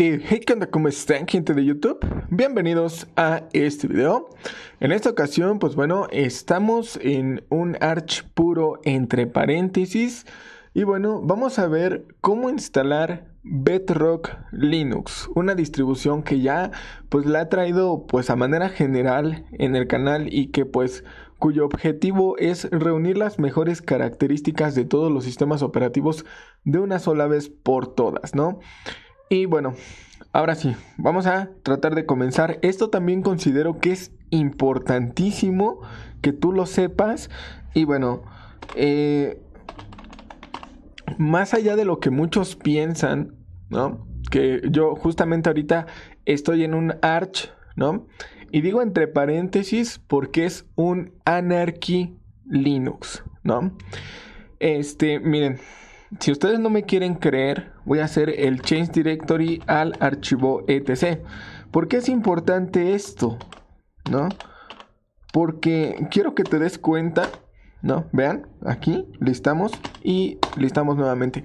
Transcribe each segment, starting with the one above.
hey, ¿qué onda? ¿Cómo están, gente de YouTube? Bienvenidos a este video. En esta ocasión, pues bueno, estamos en un arch puro entre paréntesis. Y bueno, vamos a ver cómo instalar Bedrock Linux, una distribución que ya pues la ha traído pues a manera general en el canal y que pues cuyo objetivo es reunir las mejores características de todos los sistemas operativos de una sola vez por todas, ¿no? Y bueno, ahora sí, vamos a tratar de comenzar. Esto también considero que es importantísimo que tú lo sepas. Y bueno, eh, más allá de lo que muchos piensan, ¿no? Que yo justamente ahorita estoy en un arch, ¿no? Y digo entre paréntesis porque es un anarchy Linux, ¿no? Este, miren, si ustedes no me quieren creer, voy a hacer el change directory al archivo etc. ¿Por qué es importante esto? ¿No? Porque quiero que te des cuenta, ¿no? Vean, aquí listamos y listamos nuevamente.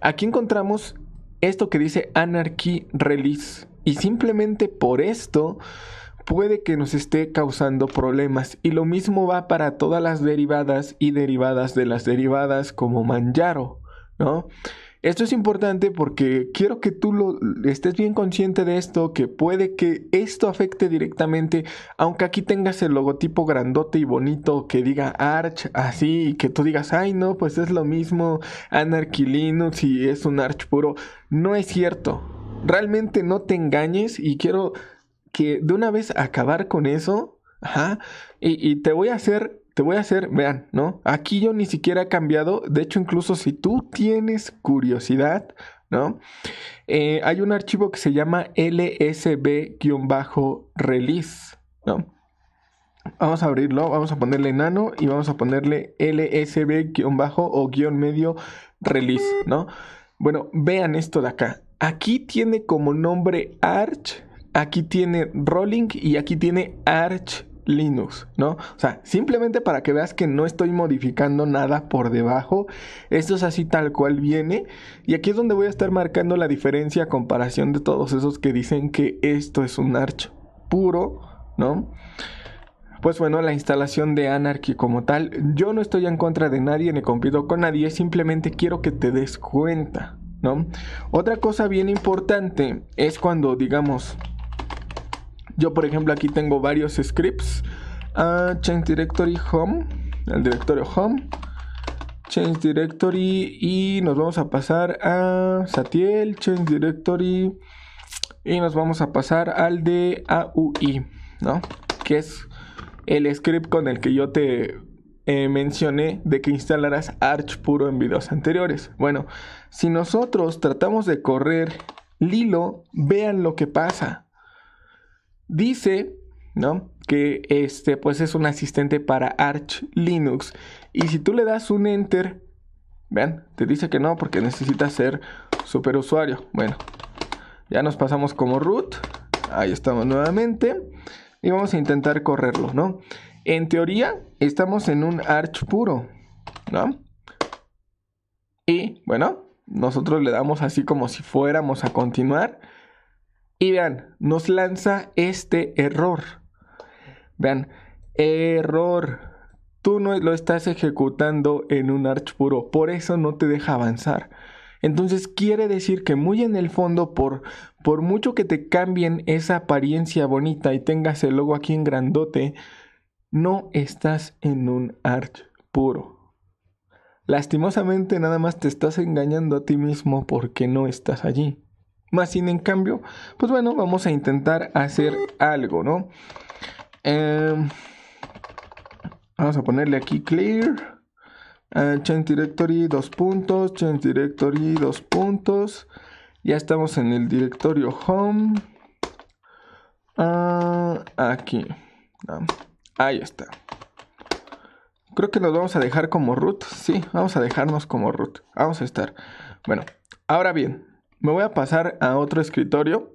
Aquí encontramos esto que dice anarchy release. Y simplemente por esto puede que nos esté causando problemas. Y lo mismo va para todas las derivadas y derivadas de las derivadas como Manjaro. ¿no? Esto es importante porque quiero que tú lo, estés bien consciente de esto, que puede que esto afecte directamente, aunque aquí tengas el logotipo grandote y bonito que diga Arch así y que tú digas, ay no, pues es lo mismo Anarchy Linux y es un Arch puro. No es cierto. Realmente no te engañes y quiero que de una vez acabar con eso. Ajá. y te voy a hacer te voy a hacer, vean, ¿no? Aquí yo ni siquiera he cambiado, de hecho incluso si tú tienes curiosidad, ¿no? Eh, hay un archivo que se llama lsb-release, ¿no? Vamos a abrirlo, vamos a ponerle nano y vamos a ponerle lsb o medio release, ¿no? Bueno, vean esto de acá. Aquí tiene como nombre arch, aquí tiene rolling y aquí tiene arch Linux, ¿no? O sea, simplemente para que veas que no estoy modificando nada por debajo. Esto es así tal cual viene. Y aquí es donde voy a estar marcando la diferencia comparación de todos esos que dicen que esto es un arch puro, ¿no? Pues bueno, la instalación de Anarchy como tal, yo no estoy en contra de nadie ni compito con nadie, simplemente quiero que te des cuenta, ¿no? Otra cosa bien importante es cuando, digamos, yo, por ejemplo, aquí tengo varios scripts. A ah, change directory home, el directorio home. Change directory y nos vamos a pasar a Satiel, change directory y nos vamos a pasar al de AUI, ¿no? Que es el script con el que yo te eh, mencioné de que instalarás Arch puro en videos anteriores. Bueno, si nosotros tratamos de correr Lilo, vean lo que pasa. Dice, ¿no? Que este, pues es un asistente para Arch Linux. Y si tú le das un enter, vean, te dice que no porque necesita ser superusuario. Bueno, ya nos pasamos como root. Ahí estamos nuevamente. Y vamos a intentar correrlo, ¿no? En teoría, estamos en un Arch puro, ¿no? Y bueno, nosotros le damos así como si fuéramos a continuar. Y vean, nos lanza este error. Vean, error. Tú no lo estás ejecutando en un arch puro, por eso no te deja avanzar. Entonces quiere decir que muy en el fondo, por, por mucho que te cambien esa apariencia bonita y tengas el logo aquí en grandote, no estás en un arch puro. Lastimosamente nada más te estás engañando a ti mismo porque no estás allí. Más sin en cambio, pues bueno, vamos a intentar hacer algo, ¿no? Em, vamos a ponerle aquí clear. Ah, change directory, dos puntos. Change directory, dos puntos. Ya estamos en el directorio home. Ah, aquí. Ah, ahí está. Creo que nos vamos a dejar como root. Sí, vamos a dejarnos como root. Vamos a estar. Bueno, ahora bien, me voy a pasar a otro escritorio.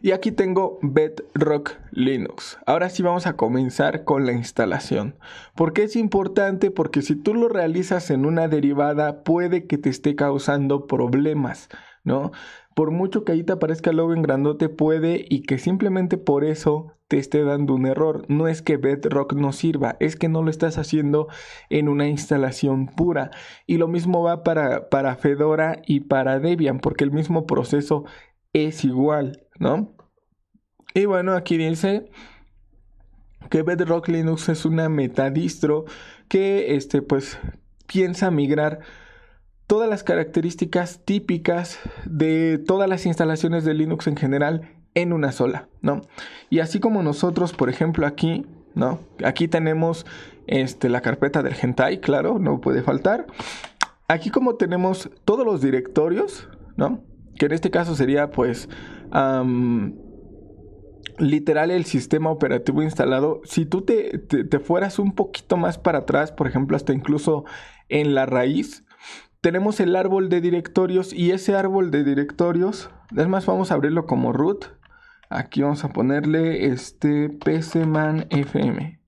Y aquí tengo Bedrock Linux. Ahora sí vamos a comenzar con la instalación. ¿Por qué es importante? Porque si tú lo realizas en una derivada puede que te esté causando problemas, ¿no? Por mucho que ahí te aparezca el en grandote, puede y que simplemente por eso te esté dando un error. No es que Bedrock no sirva, es que no lo estás haciendo en una instalación pura. Y lo mismo va para, para Fedora y para Debian, porque el mismo proceso es igual, ¿no? Y bueno, aquí dice que Bedrock Linux es una metadistro que este pues piensa migrar todas las características típicas de todas las instalaciones de Linux en general en una sola, ¿no? Y así como nosotros, por ejemplo, aquí, ¿no? Aquí tenemos este, la carpeta del Gentai, claro, no puede faltar. Aquí como tenemos todos los directorios, ¿no? Que en este caso sería pues... literal el sistema operativo instalado, si tú te, fueras un poquito más para atrás, por ejemplo, hasta incluso en la raíz, tenemos el árbol de directorios y ese árbol de directorios, más, vamos a abrirlo como root. Aquí vamos a ponerle este FM.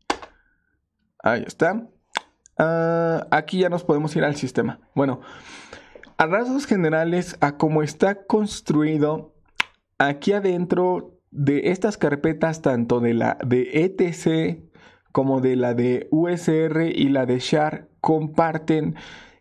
Ahí está. Ah, aquí ya nos podemos ir al sistema. Bueno, a rasgos generales, a cómo está construido, aquí adentro de estas carpetas, tanto de la de etc como de la de usr y la de shar, comparten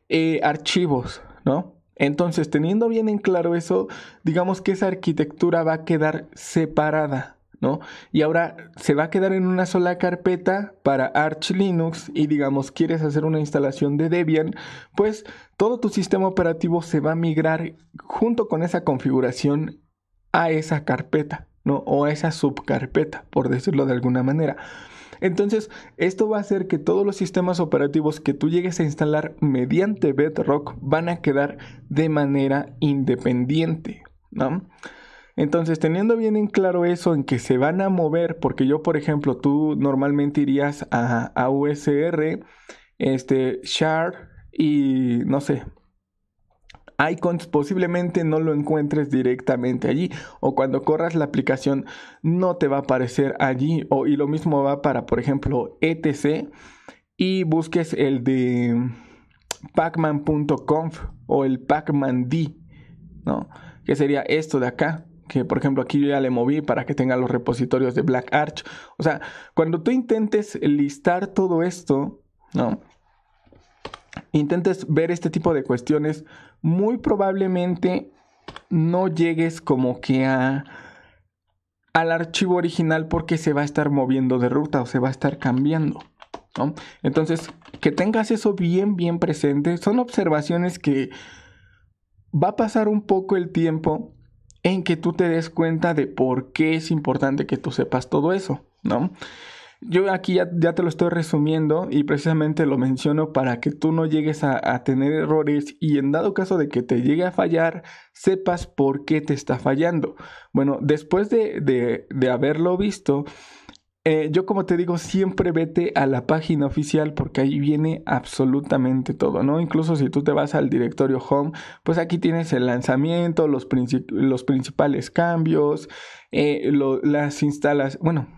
eh, archivos, ¿no? Entonces, teniendo bien en claro eso, digamos que esa arquitectura va a quedar separada, ¿no? Y ahora se va a quedar en una sola carpeta para Arch Linux y digamos quieres hacer una instalación de Debian, pues todo tu sistema operativo se va a migrar junto con esa configuración a esa carpeta, ¿no? O a esa subcarpeta, por decirlo de alguna manera. Entonces, esto va a hacer que todos los sistemas operativos que tú llegues a instalar mediante Bedrock van a quedar de manera independiente, ¿no? Entonces, teniendo bien en claro eso, en que se van a mover, porque yo, por ejemplo, tú normalmente irías a, a USR, este, Shard y, no sé, icons posiblemente no lo encuentres directamente allí o cuando corras la aplicación no te va a aparecer allí o, y lo mismo va para por ejemplo etc y busques el de pacman.conf o el pacmand ¿no? que sería esto de acá que por ejemplo aquí yo ya le moví para que tenga los repositorios de Black Arch. O sea, cuando tú intentes listar todo esto, ¿no? Intentes ver este tipo de cuestiones muy probablemente no llegues como que a al archivo original porque se va a estar moviendo de ruta o se va a estar cambiando. ¿no? Entonces, que tengas eso bien, bien presente. Son observaciones que va a pasar un poco el tiempo en que tú te des cuenta de por qué es importante que tú sepas todo eso, ¿no? Yo aquí ya, te lo estoy resumiendo y precisamente lo menciono para que tú no llegues a, tener errores y en dado caso de que te llegue a fallar, sepas por qué te está fallando. Bueno, después de, haberlo visto, eh, yo como te digo, siempre vete a la página oficial porque ahí viene absolutamente todo, ¿no? Incluso si tú te vas al directorio home, pues aquí tienes el lanzamiento, los, los principales cambios, eh, las instalas, bueno,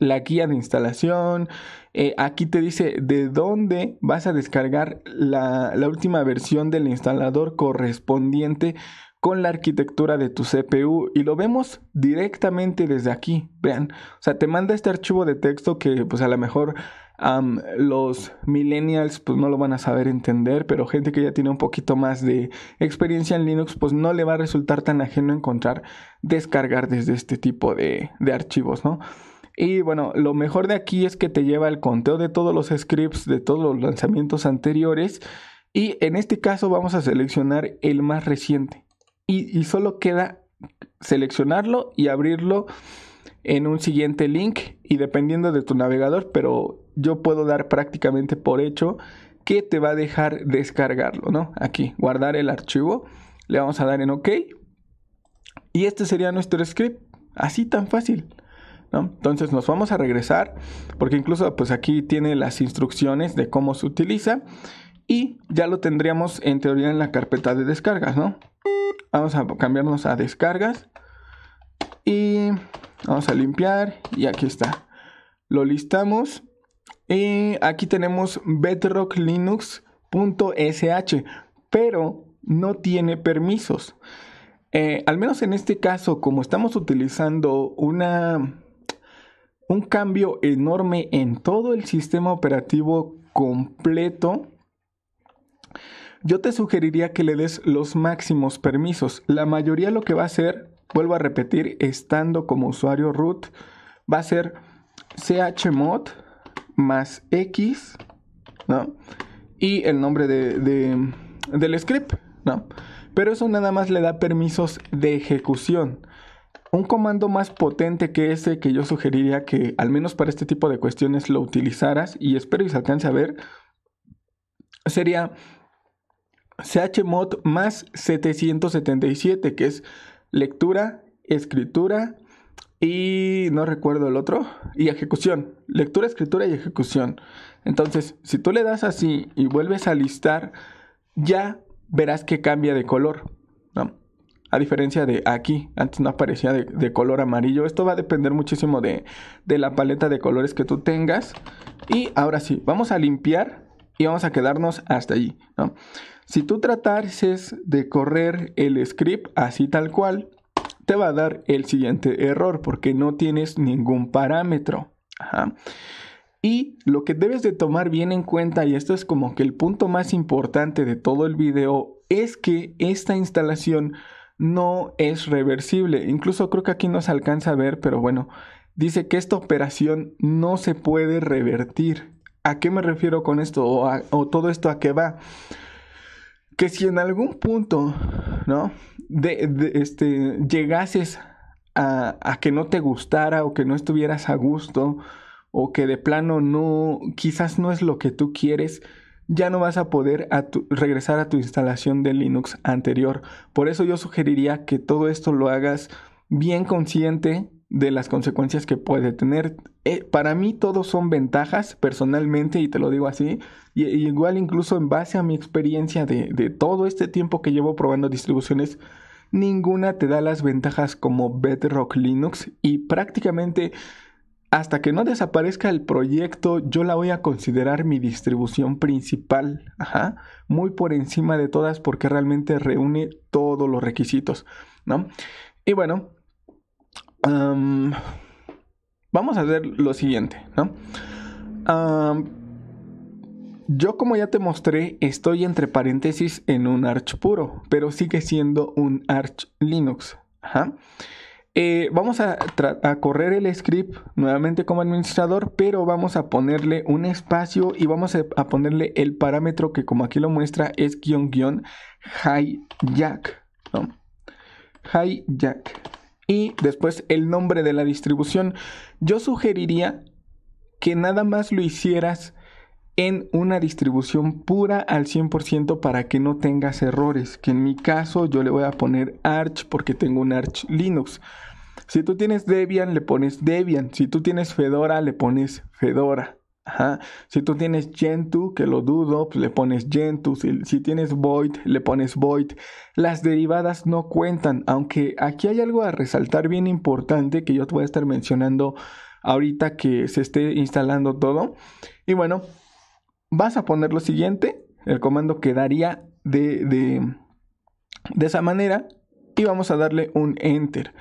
la guía de instalación. Eh, aquí te dice de dónde vas a descargar la, la última versión del instalador correspondiente con la arquitectura de tu CPU y lo vemos directamente desde aquí. Vean, o sea, te manda este archivo de texto que pues a lo mejor los millennials pues no lo van a saber entender, pero gente que ya tiene un poquito más de experiencia en Linux pues no le va a resultar tan ajeno encontrar descargar desde este tipo de, de archivos, ¿no? Y bueno, lo mejor de aquí es que te lleva el conteo de todos los scripts, de todos los lanzamientos anteriores. Y en este caso vamos a seleccionar el más reciente. Y, y solo queda seleccionarlo y abrirlo en un siguiente link y dependiendo de tu navegador, pero yo puedo dar prácticamente por hecho que te va a dejar descargarlo, ¿no? Aquí, guardar el archivo, le vamos a dar en OK y este sería nuestro script, así tan fácil. Entonces nos vamos a regresar porque incluso pues aquí tiene las instrucciones de cómo se utiliza y ya lo tendríamos en teoría en la carpeta de descargas, ¿no? Vamos a cambiarnos a descargas y vamos a limpiar y aquí está. Lo listamos y aquí tenemos bedrocklinux.sh, pero no tiene permisos. Eh, al menos en este caso, como estamos utilizando una un cambio enorme en todo el sistema operativo completo, yo te sugeriría que le des los máximos permisos. La mayoría lo que va a hacer, vuelvo a repetir, estando como usuario root, va a ser chmod más x, Y el nombre de, del script, ¿no? Pero eso nada más le da permisos de ejecución. Un comando más potente que ese que yo sugeriría que al menos para este tipo de cuestiones lo utilizaras y espero y se alcance a ver sería chmod más 777 que es lectura, escritura y no recuerdo el otro y ejecución, lectura, escritura y ejecución. Entonces, si tú le das así y vuelves a listar, ya verás que cambia de color. A diferencia de aquí, antes no aparecía de, color amarillo. Esto va a depender muchísimo de, la paleta de colores que tú tengas. Y ahora sí, vamos a limpiar y vamos a quedarnos hasta allí. Si tú tratases de correr el script así tal cual, te va a dar el siguiente error porque no tienes ningún parámetro. Y lo que debes de tomar bien en cuenta, y esto es como que el punto más importante de todo el video, es que esta instalación no es reversible. Incluso creo que aquí no se alcanza a ver, pero bueno, dice que esta operación no se puede revertir. ¿A qué me refiero con esto? ¿O, todo esto a qué va? Que si en algún punto, ¿no? De, de, este, llegases a, a que no te gustara o que no estuvieras a gusto o que de plano no, quizás no es lo que tú quieres, ya no vas a poder regresar a tu instalación de Linux anterior. Por eso yo sugeriría que todo esto lo hagas bien consciente de las consecuencias que puede tener. Eh, para mí todos son ventajas personalmente y te lo digo así. igual incluso en base a mi experiencia de, de todo este tiempo que llevo probando distribuciones, ninguna te da las ventajas como Bedrock Linux y prácticamente hasta que no desaparezca el proyecto, yo la voy a considerar mi distribución principal, Ajá. muy por encima de todas porque realmente reúne todos los requisitos, ¿no? Y bueno, vamos a hacer lo siguiente, ¿no? yo como ya te mostré, estoy entre paréntesis en un Arch puro, pero sigue siendo un Arch Linux, Ajá. Eh, vamos a, correr el script nuevamente como administrador, pero vamos a ponerle un espacio y vamos a, ponerle el parámetro que como aquí lo muestra es guión guión hijack. ¿no? Hijack. Y después el nombre de la distribución. Yo sugeriría que nada más lo hicieras en una distribución pura al 100% para que no tengas errores, que en mi caso yo le voy a poner Arch porque tengo un Arch Linux. Si tú tienes Debian, le pones Debian. Si tú tienes Fedora, le pones Fedora. Ajá. Si tú tienes Gentoo, que lo dudo, pues le pones Gentoo. si, tienes Void, le pones Void. Las derivadas no cuentan, aunque aquí hay algo a resaltar bien importante que yo te voy a estar mencionando ahorita que se esté instalando todo. Y bueno, vas a poner lo siguiente, el comando quedaría de, de, esa manera y vamos a darle un enter.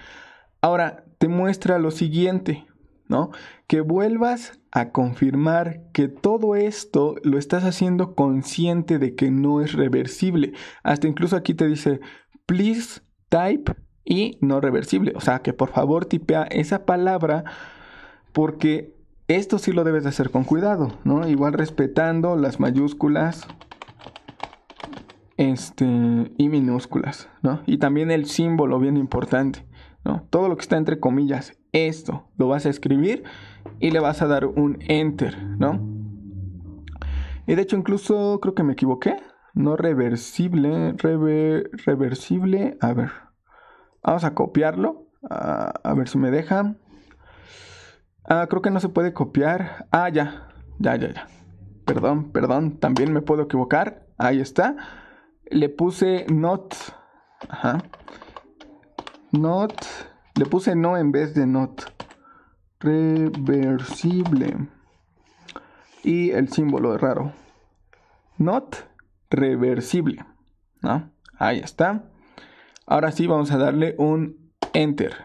Ahora te muestra lo siguiente, ¿no? Que vuelvas a confirmar que todo esto lo estás haciendo consciente de que no es reversible. Hasta incluso aquí te dice, please type y no reversible. O sea, que por favor tipea esa palabra porque esto sí lo debes de hacer con cuidado, ¿no? Igual respetando las mayúsculas este, y minúsculas, ¿no? Y también el símbolo, bien importante, ¿no? Todo lo que está entre comillas, esto lo vas a escribir y le vas a dar un enter, ¿no? Y de hecho incluso creo que me equivoqué, no reversible, reversible, a ver, vamos a copiarlo, a, a ver si me deja. Ah, creo que no se puede copiar. Ah, ya. Ya, ya, ya. Perdón, perdón. También me puedo equivocar. Ahí está. Le puse not. Ajá. Not. Le puse no en vez de not. Reversible. Y el símbolo es raro. Not reversible. ¿No? Ahí está. Ahora sí vamos a darle un enter.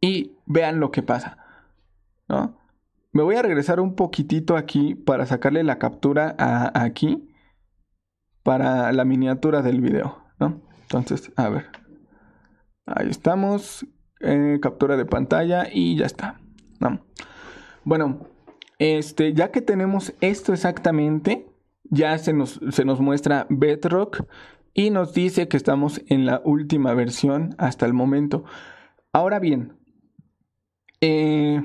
Y vean lo que pasa ¿no? Me voy a regresar un poquitito aquí para sacarle la captura aquí para la miniatura del video, ¿no? Entonces, a ver. Ahí estamos. Eh, captura de pantalla y ya está. Bueno, este, ya que tenemos esto exactamente, ya se nos, se nos muestra Bedrock y nos dice que estamos en la última versión hasta el momento. Ahora bien, eh,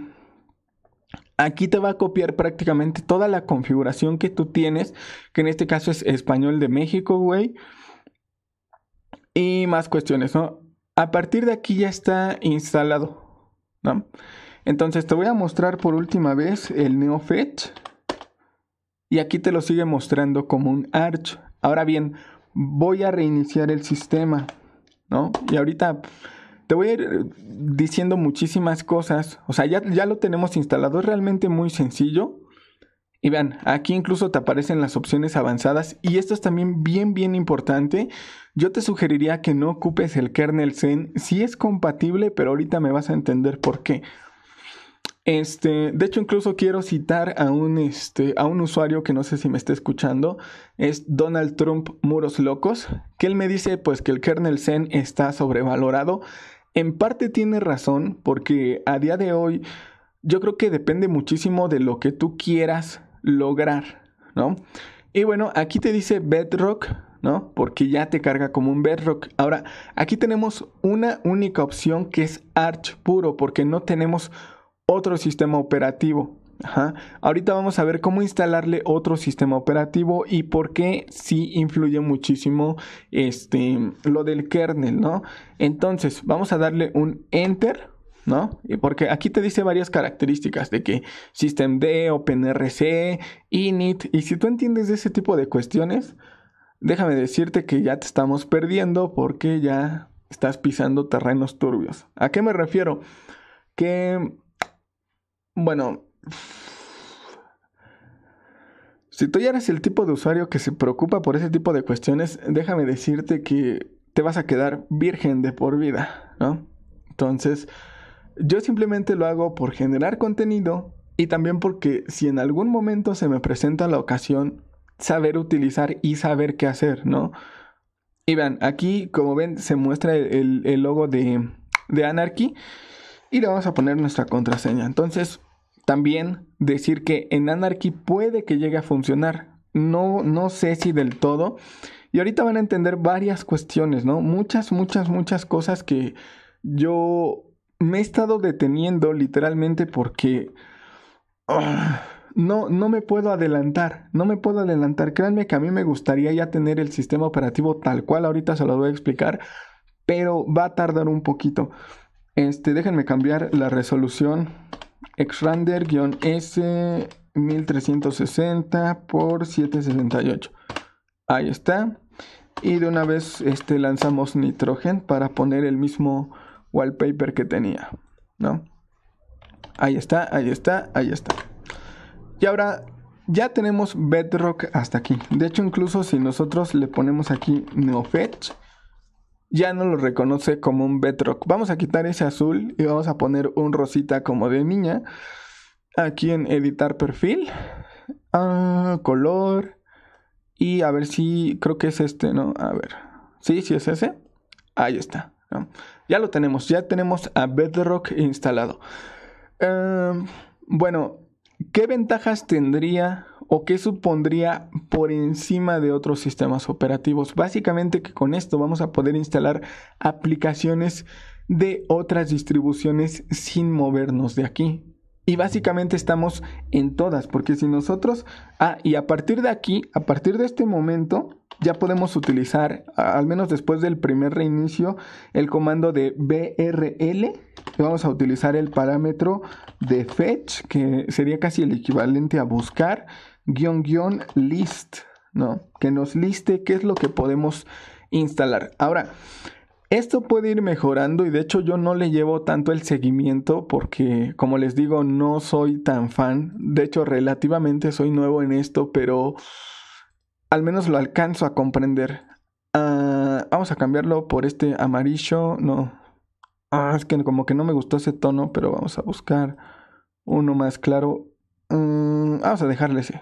aquí te va a copiar prácticamente toda la configuración que tú tienes, que en este caso es español de México, güey. Y más cuestiones, ¿no? A partir de aquí ya está instalado, ¿no? Entonces te voy a mostrar por última vez el NeoFetch. Y aquí te lo sigue mostrando como un Arch. Ahora bien, voy a reiniciar el sistema, ¿no? Y ahorita te voy a ir eh, diciendo muchísimas cosas. O sea, ya, lo tenemos instalado. Es realmente muy sencillo. Y vean, aquí incluso te aparecen las opciones avanzadas y esto es también bien, bien importante. Yo te sugeriría que no ocupes el kernel Zen si sí es compatible, pero ahorita me vas a entender por qué. Este, de hecho, incluso quiero citar a un, este, a un usuario que no sé si me está escuchando, es Donald Trump Muros Locos, que él me dice pues que el kernel Zen está sobrevalorado en parte tiene razón porque a día de hoy yo creo que depende muchísimo de lo que tú quieras lograr, ¿no? Y bueno, aquí te dice Bedrock, ¿no? Porque ya te carga como un Bedrock. Ahora, aquí tenemos una única opción que es Arch puro porque no tenemos otro sistema operativo. Ajá. Ahorita vamos a ver cómo instalarle otro sistema operativo y por qué sí influye muchísimo este, lo del kernel, ¿no? Entonces, vamos a darle un enter. ¿No? Porque aquí te dice varias características de que systemd, openrc, init, y si tú entiendes de ese tipo de cuestiones, déjame decirte que ya te estamos perdiendo porque ya estás pisando terrenos turbios. ¿A qué me refiero? Que, bueno, si tú ya eres el tipo de usuario que se preocupa por ese tipo de cuestiones, déjame decirte que te vas a quedar virgen de por vida, ¿no? Entonces, yo simplemente lo hago por generar contenido y también porque si en algún momento se me presenta la ocasión, saber utilizar y saber qué hacer, ¿no? Y vean, aquí como ven se muestra el, logo de, de Anarchy y le vamos a poner nuestra contraseña. Entonces, también decir que en Anarchy puede que llegue a funcionar. No, no sé si del todo. Y ahorita van a entender varias cuestiones, ¿no? Muchas, muchas, muchas cosas que yo me he estado deteniendo literalmente porque ah, no, no me puedo adelantar, no me puedo adelantar. Créanme que a mí me gustaría ya tener el sistema operativo tal cual, ahorita se lo voy a explicar, pero va a tardar un poquito. Este, déjenme cambiar la resolución Xrander-S 1360 por 768. Ahí está. Y de una vez este, lanzamos Nitrogen para poner el mismo wallpaper que tenía. ¿No? Ahí está, ahí está, ahí está. Y ahora ya tenemos Bedrock hasta aquí. De hecho, incluso si nosotros le ponemos aquí NeoFetch ya no lo reconoce como un bedrock. Vamos a quitar ese azul y vamos a poner un rosita como de niña. Aquí en editar perfil. Ah, color. Y a ver si creo que es este, ¿no? A ver. Sí, sí es ese. Ahí está. Ya lo tenemos. Ya tenemos a bedrock instalado. Em, bueno, ¿qué ventajas tendría o qué supondría por encima de otros sistemas operativos. Básicamente que con esto vamos a poder instalar aplicaciones de otras distribuciones sin movernos de aquí. Y básicamente estamos en todas, porque si nosotros, ah, y a partir de aquí, a partir de este momento, ya podemos utilizar, al menos después del primer reinicio, el comando de brl. Vamos a utilizar el parámetro de fetch, que sería casi el equivalente a buscar guión list, ¿no? Que nos liste qué es lo que podemos instalar. Ahora, esto puede ir mejorando y de hecho yo no le llevo tanto el seguimiento porque como les digo no soy tan fan. De hecho relativamente soy nuevo en esto pero al menos lo alcanzo a comprender. Ah, vamos a cambiarlo por este amarillo. No. Ah, es que como que no me gustó ese tono pero vamos a buscar uno más claro. Mm, vamos a dejarle ese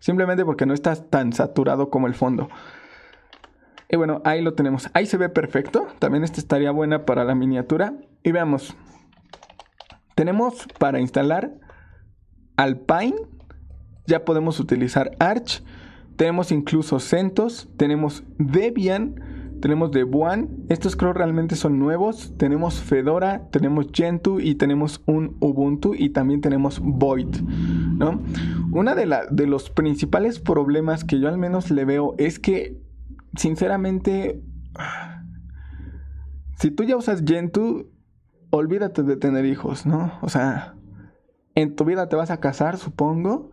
simplemente porque no está tan saturado como el fondo. Y bueno, ahí lo tenemos. Ahí se ve perfecto. También esta estaría buena para la miniatura. Y veamos. Tenemos para instalar Alpine. Ya podemos utilizar Arch. Tenemos incluso CentOS. Tenemos Debian tenemos One. estos creo realmente son nuevos, tenemos Fedora, tenemos Gentoo y tenemos un Ubuntu y también tenemos Void, ¿no? Una de, la, de los principales problemas que yo al menos le veo es que, sinceramente, si tú ya usas Gentoo, olvídate de tener hijos, ¿no? O sea, en tu vida te vas a casar, supongo,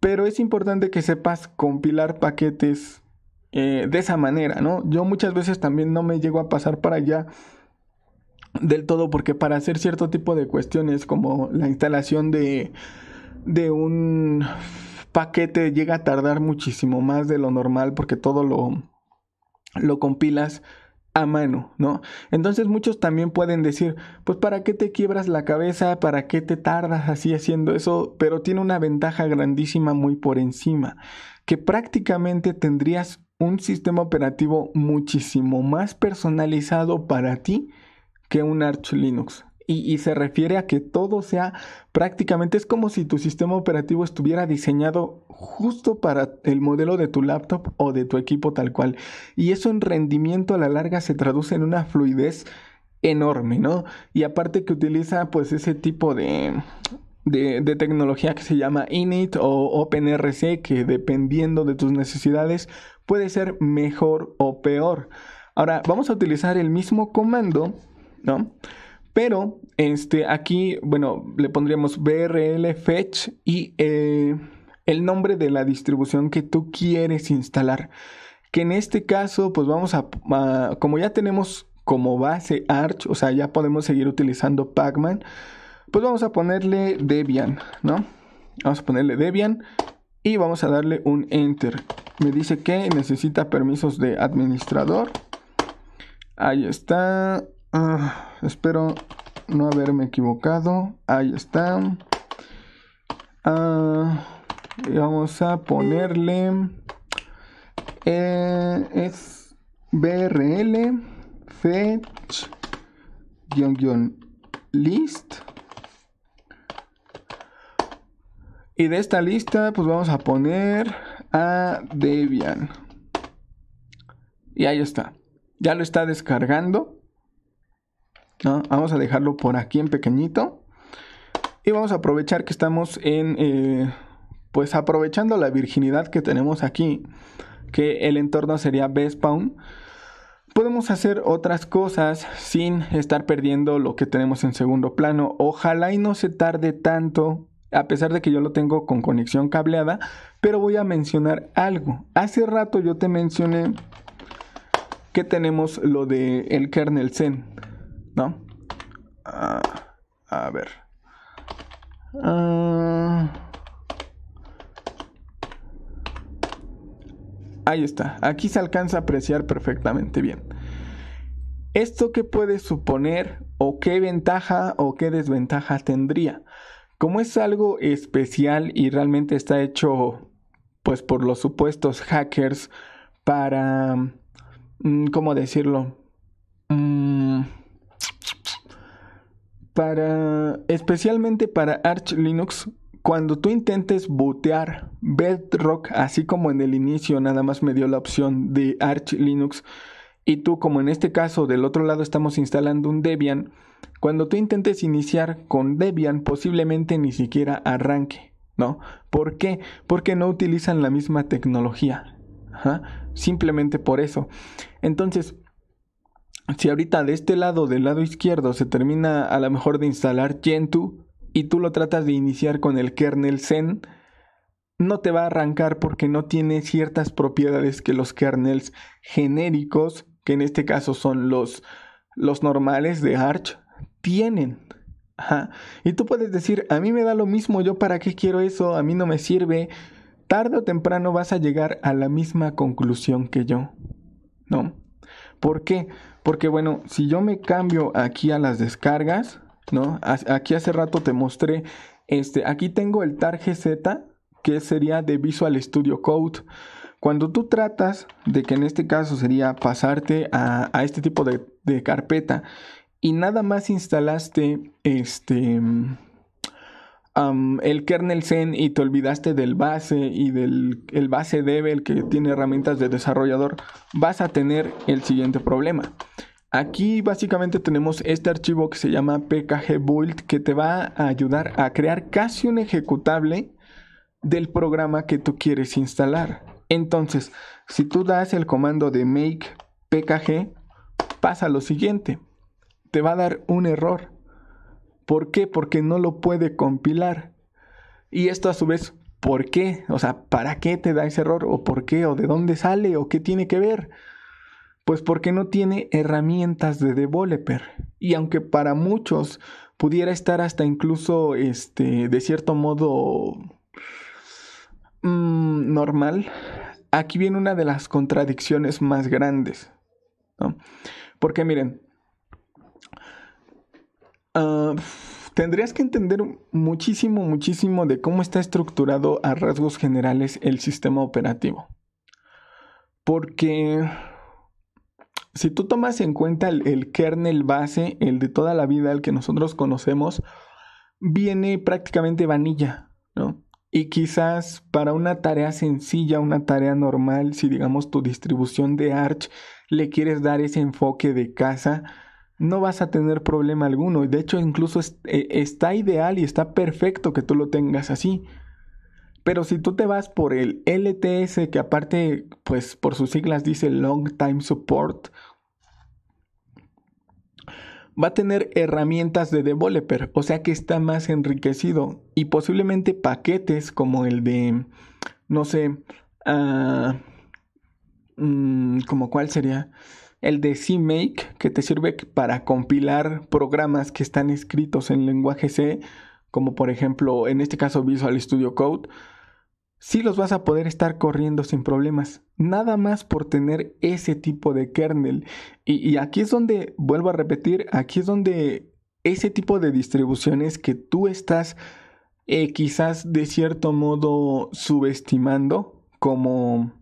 pero es importante que sepas compilar paquetes eh, de esa manera, ¿no? Yo muchas veces también no me llego a pasar para allá del todo porque para hacer cierto tipo de cuestiones como la instalación de, un paquete llega a tardar muchísimo más de lo normal porque todo lo, lo compilas a mano, ¿no? Entonces muchos también pueden decir, pues para qué te quiebras la cabeza, para qué te tardas así haciendo eso, pero tiene una ventaja grandísima muy por encima, que prácticamente tendrías un sistema operativo muchísimo más personalizado para ti que un Arch Linux. Y, se refiere a que todo sea prácticamente, es como si tu sistema operativo estuviera diseñado justo para el modelo de tu laptop o de tu equipo tal cual. Y eso en rendimiento a la larga se traduce en una fluidez enorme, ¿no? Y aparte que utiliza pues ese tipo de, de, tecnología que se llama Init o OpenRC, que dependiendo de tus necesidades puede ser mejor o peor. Ahora, vamos a utilizar el mismo comando, ¿no? Pero, este, aquí, bueno, le pondríamos brl fetch y eh, el nombre de la distribución que tú quieres instalar. Que en este caso, pues vamos a como ya tenemos como base Arch, o sea, ya podemos seguir utilizando Pacman, pues vamos a ponerle Debian, ¿no? Vamos a ponerle Debian y vamos a darle un enter me dice que necesita permisos de administrador ahí está ah, espero no haberme equivocado ahí está ah, y vamos a ponerle eh, es brl fetch guión guión list Y de esta lista, pues vamos a poner a Debian. Y ahí está. Ya lo está descargando. Vamos a dejarlo por aquí en pequeñito. Y vamos a aprovechar que estamos en... Eh, pues aprovechando la virginidad que tenemos aquí, que el entorno sería Bespawn, podemos hacer otras cosas sin estar perdiendo lo que tenemos en segundo plano. Ojalá y no se tarde tanto a pesar de que yo lo tengo con conexión cableada, pero voy a mencionar algo. Hace rato yo te mencioné que tenemos lo de el kernel zen, ¿no? Ah, a ver. Ah. ahí está. Aquí se alcanza a apreciar perfectamente bien. ¿Esto qué puede suponer o qué ventaja o qué desventaja tendría? Como es algo especial y realmente está hecho pues por los supuestos hackers para mm, ¿cómo decirlo? Mm, para especialmente para Arch Linux cuando tú intentes bootear Bedrock así como en el inicio nada más me dio la opción de Arch Linux y tú, como en este caso del otro lado estamos instalando un Debian, cuando tú intentes iniciar con Debian posiblemente ni siquiera arranque, ¿no? ¿Por qué? Porque no utilizan la misma tecnología. Simplemente por eso. Entonces, si ahorita de este lado, del lado izquierdo, se termina a lo mejor de instalar Gentoo y tú lo tratas de iniciar con el kernel Zen, no te va a arrancar porque no tiene ciertas propiedades que los kernels genéricos que en este caso son los, los normales de Arch, tienen. Y tú puedes decir, a mí me da lo mismo, yo para qué quiero eso, a mí no me sirve. Tarde o temprano vas a llegar a la misma conclusión que yo. ¿No? ¿Por qué? Porque bueno, si yo me cambio aquí a las descargas, ¿no? Aquí hace rato te mostré, este, aquí tengo el Tarje Z. que sería de Visual Studio Code. Cuando tú tratas de que en este caso sería pasarte a, este tipo de, carpeta y nada más instalaste este el kernel zen y te olvidaste del base y del el base Devel que tiene herramientas de desarrollador, vas a tener el siguiente problema. Aquí básicamente tenemos este archivo que se llama pkg que te va a ayudar a crear casi un ejecutable del programa que tú quieres instalar. Entonces, si tú das el comando de make pkg, pasa lo siguiente. Te va a dar un error. ¿Por qué? Porque no lo puede compilar. Y esto a su vez, ¿por qué? O sea, ¿para qué te da ese error? ¿O por qué? ¿O de dónde sale? ¿O qué tiene que ver? Pues porque no tiene herramientas de developer. Y aunque para muchos pudiera estar hasta incluso, este, de cierto modo, Mm, normal, aquí viene una de las contradicciones más grandes. ¿no? Porque miren, ah, tendrías que entender muchísimo, muchísimo de cómo está estructurado a rasgos generales el sistema operativo. Porque si tú tomas en cuenta el kernel base, el de toda la vida, el que nosotros conocemos, viene prácticamente vanilla, ¿no? Y quizás para una tarea sencilla, una tarea normal, si digamos tu distribución de Arch le quieres dar ese enfoque de casa, no vas a tener problema alguno. De hecho, incluso eh, está ideal y está perfecto que tú lo tengas así. Pero si tú te vas por el LTS, que aparte, pues por sus siglas dice Long Time Support, va a tener herramientas de developer, o sea que está más enriquecido y posiblemente paquetes como el de, no sé, ah, mm, como cuál sería, el de CMake, que te sirve para compilar programas que están escritos en lenguaje C, como por ejemplo, en este caso Visual Studio Code, sí los vas a poder estar corriendo sin problemas. Nada más por tener ese tipo de kernel. Y, aquí es donde, vuelvo a repetir, aquí es donde ese tipo de distribuciones que tú estás eh, quizás de cierto modo subestimando, como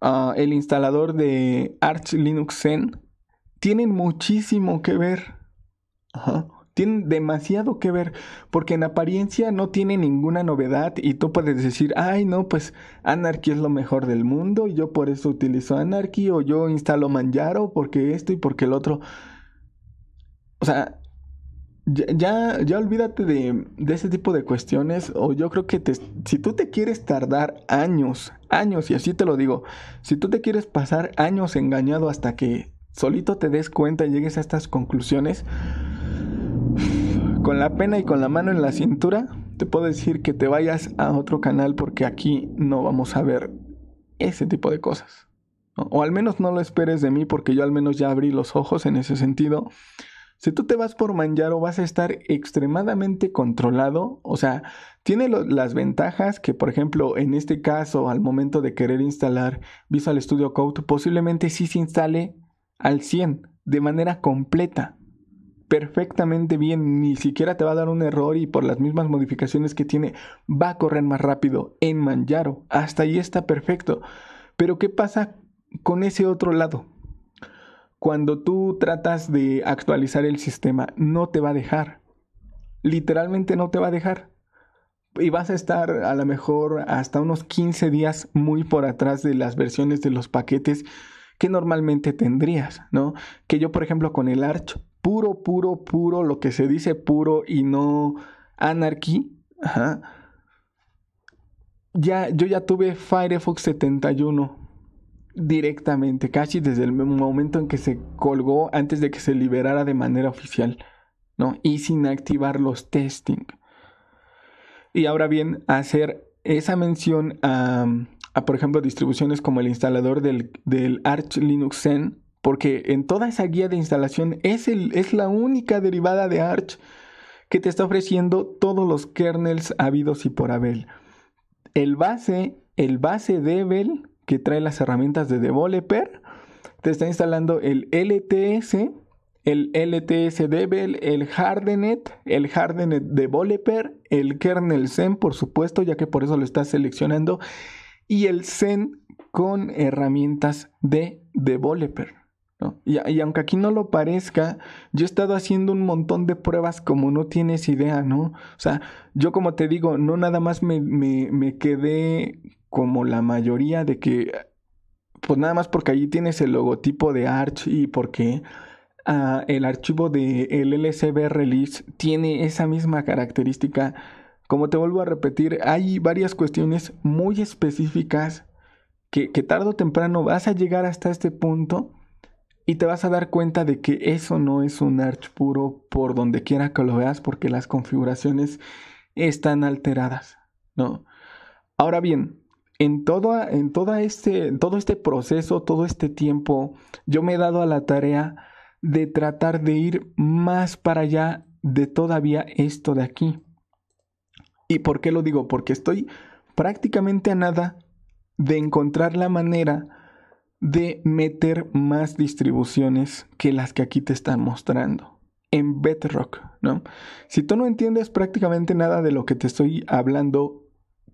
ah, el instalador de Arch Linux Zen, tienen muchísimo que ver. Ajá tienen demasiado que ver, porque en apariencia no tiene ninguna novedad y tú puedes decir, ay no, pues Anarchy es lo mejor del mundo y yo por eso utilizo Anarchy o yo instalo Manjaro porque esto y porque el otro. O sea, ya, ya, olvídate de, de, ese tipo de cuestiones o yo creo que te, si tú te quieres tardar años, años, y así te lo digo, si tú te quieres pasar años engañado hasta que solito te des cuenta y llegues a estas conclusiones, con la pena y con la mano en la cintura, te puedo decir que te vayas a otro canal porque aquí no vamos a ver ese tipo de cosas. O al menos no lo esperes de mí porque yo al menos ya abrí los ojos en ese sentido. Si tú te vas por Manjaro vas a estar extremadamente controlado, o sea, tiene las ventajas que por ejemplo en este caso al momento de querer instalar Visual Studio Code posiblemente sí se instale al 100 de manera completa, perfectamente bien, ni siquiera te va a dar un error y por las mismas modificaciones que tiene va a correr más rápido en Manjaro. Hasta ahí está perfecto. Pero ¿qué pasa con ese otro lado? Cuando tú tratas de actualizar el sistema, no te va a dejar. Literalmente no te va a dejar. Y vas a estar a lo mejor hasta unos 15 días muy por atrás de las versiones de los paquetes que normalmente tendrías, ¿no? Que yo, por ejemplo, con el Arch puro, puro, puro, lo que se dice puro y no anarquía Ya, yo ya tuve Firefox 71 directamente, casi desde el momento en que se colgó antes de que se liberara de manera oficial, ¿no? Y sin activar los testing. Y ahora bien, hacer esa mención a, por ejemplo, distribuciones como el instalador del, del Arch Linux Zen, porque en toda esa guía de instalación es, el, es la única derivada de Arch que te está ofreciendo todos los kernels habidos y por Abel. El base, el base Devel, que trae las herramientas de developer, te está instalando el LTS, el LTS Devel, el Hardenet, el Hardenet Developer, el kernel Zen, por supuesto, ya que por eso lo estás seleccionando, y el Zen con herramientas de developer. Y, aunque aquí no lo parezca, yo he estado haciendo un montón de pruebas como no tienes idea, ¿no? O sea, yo como te digo, no nada más me, me, quedé como la mayoría de que, pues nada más porque allí tienes el logotipo de Arch y porque... Ah, el archivo de lcb release tiene esa misma característica. Como te vuelvo a repetir, hay varias cuestiones muy específicas que, que tarde o temprano vas a llegar hasta este punto y te vas a dar cuenta de que eso no es un arch puro por donde quiera que lo veas porque las configuraciones están alteradas, ¿no? Ahora bien, en, en este, en todo este proceso, todo este tiempo, yo me he dado a la tarea de tratar de ir más para allá de todavía esto de aquí. ¿Y por qué lo digo? Porque estoy prácticamente a nada de encontrar la manera de meter más distribuciones que las que aquí te están mostrando en Bedrock, ¿no? Si tú no entiendes prácticamente nada de lo que te estoy hablando,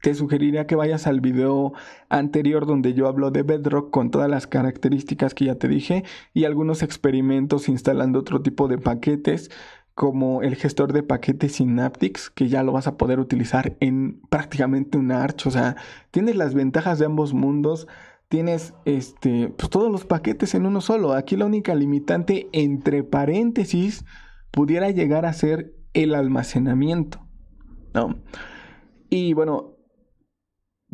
te sugeriría que vayas al video anterior donde yo hablo de Bedrock con todas las características que ya te dije y algunos experimentos instalando otro tipo de paquetes como el gestor de paquetes Synaptics, que ya lo vas a poder utilizar en prácticamente un arch. O sea, tienes las ventajas de ambos mundos tienes este, pues, todos los paquetes en uno solo. Aquí la única limitante, entre paréntesis, pudiera llegar a ser el almacenamiento. ¿no? Y bueno,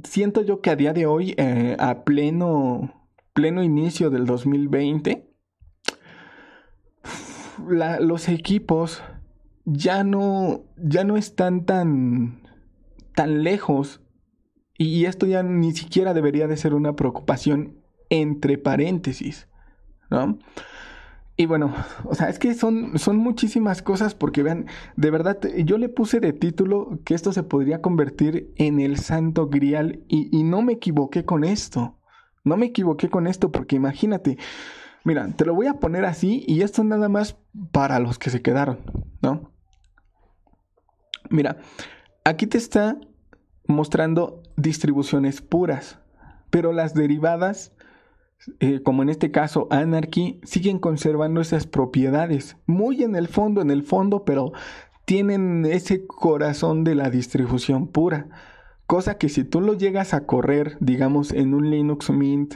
siento yo que a día de hoy, eh, a pleno, pleno inicio del 2020, los equipos ya no, ya no están tan, tan lejos y esto ya ni siquiera debería de ser una preocupación entre paréntesis, ¿no? Y bueno, o sea, es que son, son muchísimas cosas porque vean, de verdad, yo le puse de título que esto se podría convertir en el santo grial y, y no me equivoqué con esto. No me equivoqué con esto porque imagínate, mira, te lo voy a poner así y esto nada más para los que se quedaron, ¿no? Mira, aquí te está mostrando distribuciones puras, pero las derivadas, eh, como en este caso Anarchy, siguen conservando esas propiedades, muy en el fondo, en el fondo, pero tienen ese corazón de la distribución pura, cosa que si tú lo llegas a correr, digamos, en un Linux Mint,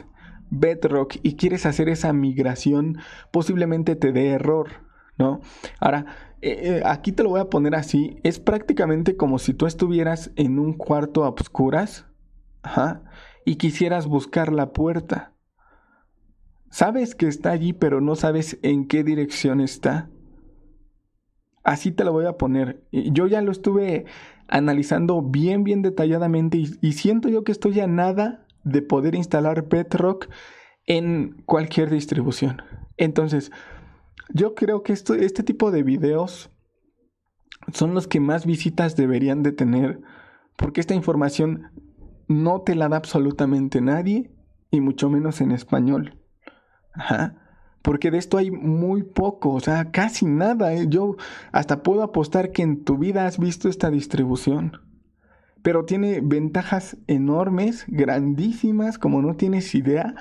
Bedrock y quieres hacer esa migración, posiblemente te dé error, ¿no? Ahora, eh, eh, aquí te lo voy a poner así, es prácticamente como si tú estuvieras en un cuarto a oscuras ¿ajá? y quisieras buscar la puerta. Sabes que está allí, pero no sabes en qué dirección está. Así te lo voy a poner. Yo ya lo estuve analizando bien, bien detalladamente y, siento yo que estoy a nada de poder instalar Petrock en cualquier distribución. Entonces, yo creo que esto, este tipo de videos son los que más visitas deberían de tener porque esta información no te la da absolutamente nadie y mucho menos en español. Ajá. Porque de esto hay muy poco, o sea, casi nada. ¿eh? Yo hasta puedo apostar que en tu vida has visto esta distribución. Pero tiene ventajas enormes, grandísimas, como no tienes idea.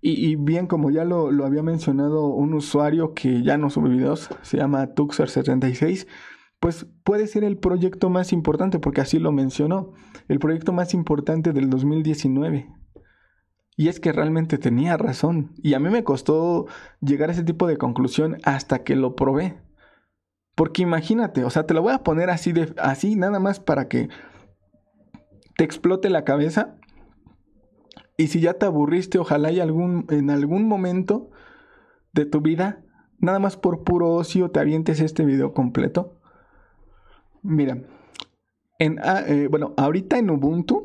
Y, bien, como ya lo, había mencionado un usuario que ya no sube videos, se llama Tuxer76, pues puede ser el proyecto más importante, porque así lo mencionó, el proyecto más importante del 2019. Y es que realmente tenía razón. Y a mí me costó llegar a ese tipo de conclusión hasta que lo probé. Porque imagínate, o sea, te lo voy a poner así, de, así nada más para que te explote la cabeza y si ya te aburriste, ojalá y algún, en algún momento de tu vida, nada más por puro ocio, te avientes este video completo. Mira, ah, eh, bueno, ahorita en Ubuntu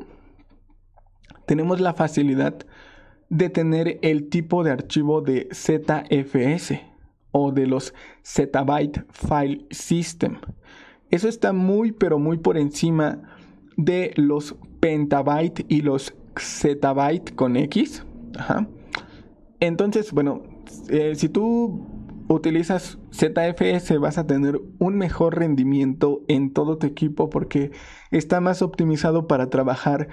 tenemos la facilidad de tener el tipo de archivo de ZFS o de los Zettabyte File System. Eso está muy pero muy por encima de los pentabyte y los zbyte con X. Ajá. Entonces, bueno, eh, si tú utilizas ZFS vas a tener un mejor rendimiento en todo tu equipo porque está más optimizado para trabajar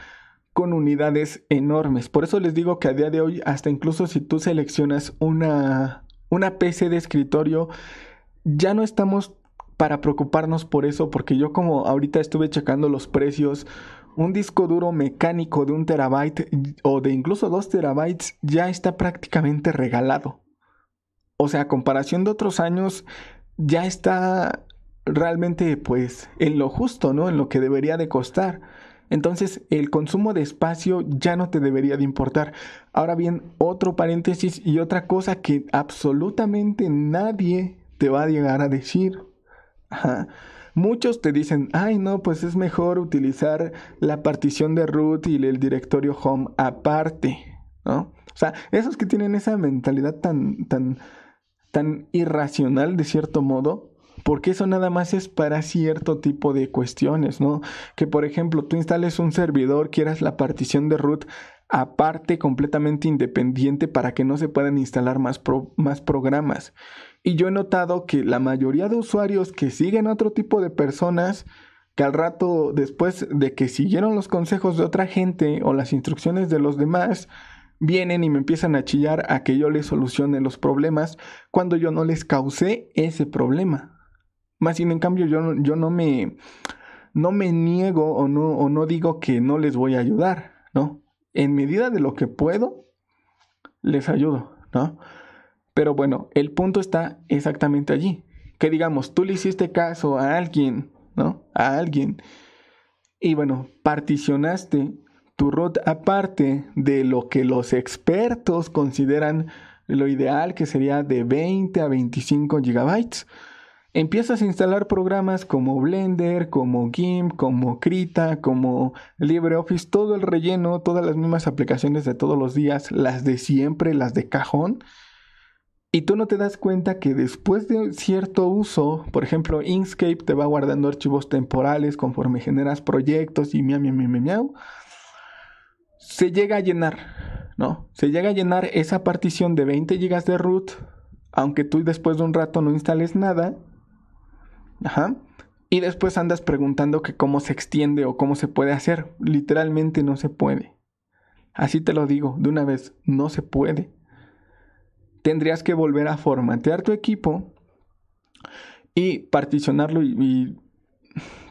con unidades enormes. Por eso les digo que a día de hoy, hasta incluso si tú seleccionas una, una PC de escritorio, ya no estamos para preocuparnos por eso, porque yo como ahorita estuve checando los precios un disco duro mecánico de un terabyte o de incluso dos terabytes ya está prácticamente regalado. O sea, a comparación de otros años, ya está realmente pues en lo justo, ¿no? En lo que debería de costar. Entonces el consumo de espacio ya no te debería de importar. Ahora bien, otro paréntesis y otra cosa que absolutamente nadie te va a llegar a decir. Ajá Muchos te dicen, ay no, pues es mejor utilizar la partición de root y el directorio home aparte, ¿no? O sea, esos que tienen esa mentalidad tan, tan, tan irracional de cierto modo, porque eso nada más es para cierto tipo de cuestiones, ¿no? Que por ejemplo tú instales un servidor, quieras la partición de root aparte completamente independiente para que no se puedan instalar más, más programas. Y yo he notado que la mayoría de usuarios que siguen a otro tipo de personas, que al rato después de que siguieron los consejos de otra gente o las instrucciones de los demás, vienen y me empiezan a chillar a que yo les solucione los problemas cuando yo no les causé ese problema. Más bien, en cambio yo, yo no me no me niego o no, o no digo que no les voy a ayudar, ¿no? En medida de lo que puedo, les ayudo, ¿no? Pero bueno, el punto está exactamente allí. Que digamos, tú le hiciste caso a alguien, ¿no? A alguien. Y bueno, particionaste tu ROT aparte de lo que los expertos consideran lo ideal, que sería de 20 a 25 gigabytes. Empiezas a instalar programas como Blender, como GIMP, como Krita, como LibreOffice, todo el relleno, todas las mismas aplicaciones de todos los días, las de siempre, las de cajón. Y tú no te das cuenta que después de cierto uso, por ejemplo, Inkscape te va guardando archivos temporales conforme generas proyectos y miau, miau, miau, miau, se llega a llenar, ¿no? Se llega a llenar esa partición de 20 GB de root, aunque tú después de un rato no instales nada. Ajá. Y después andas preguntando que cómo se extiende o cómo se puede hacer. Literalmente no se puede. Así te lo digo, de una vez, no se puede tendrías que volver a formatear tu equipo y particionarlo y,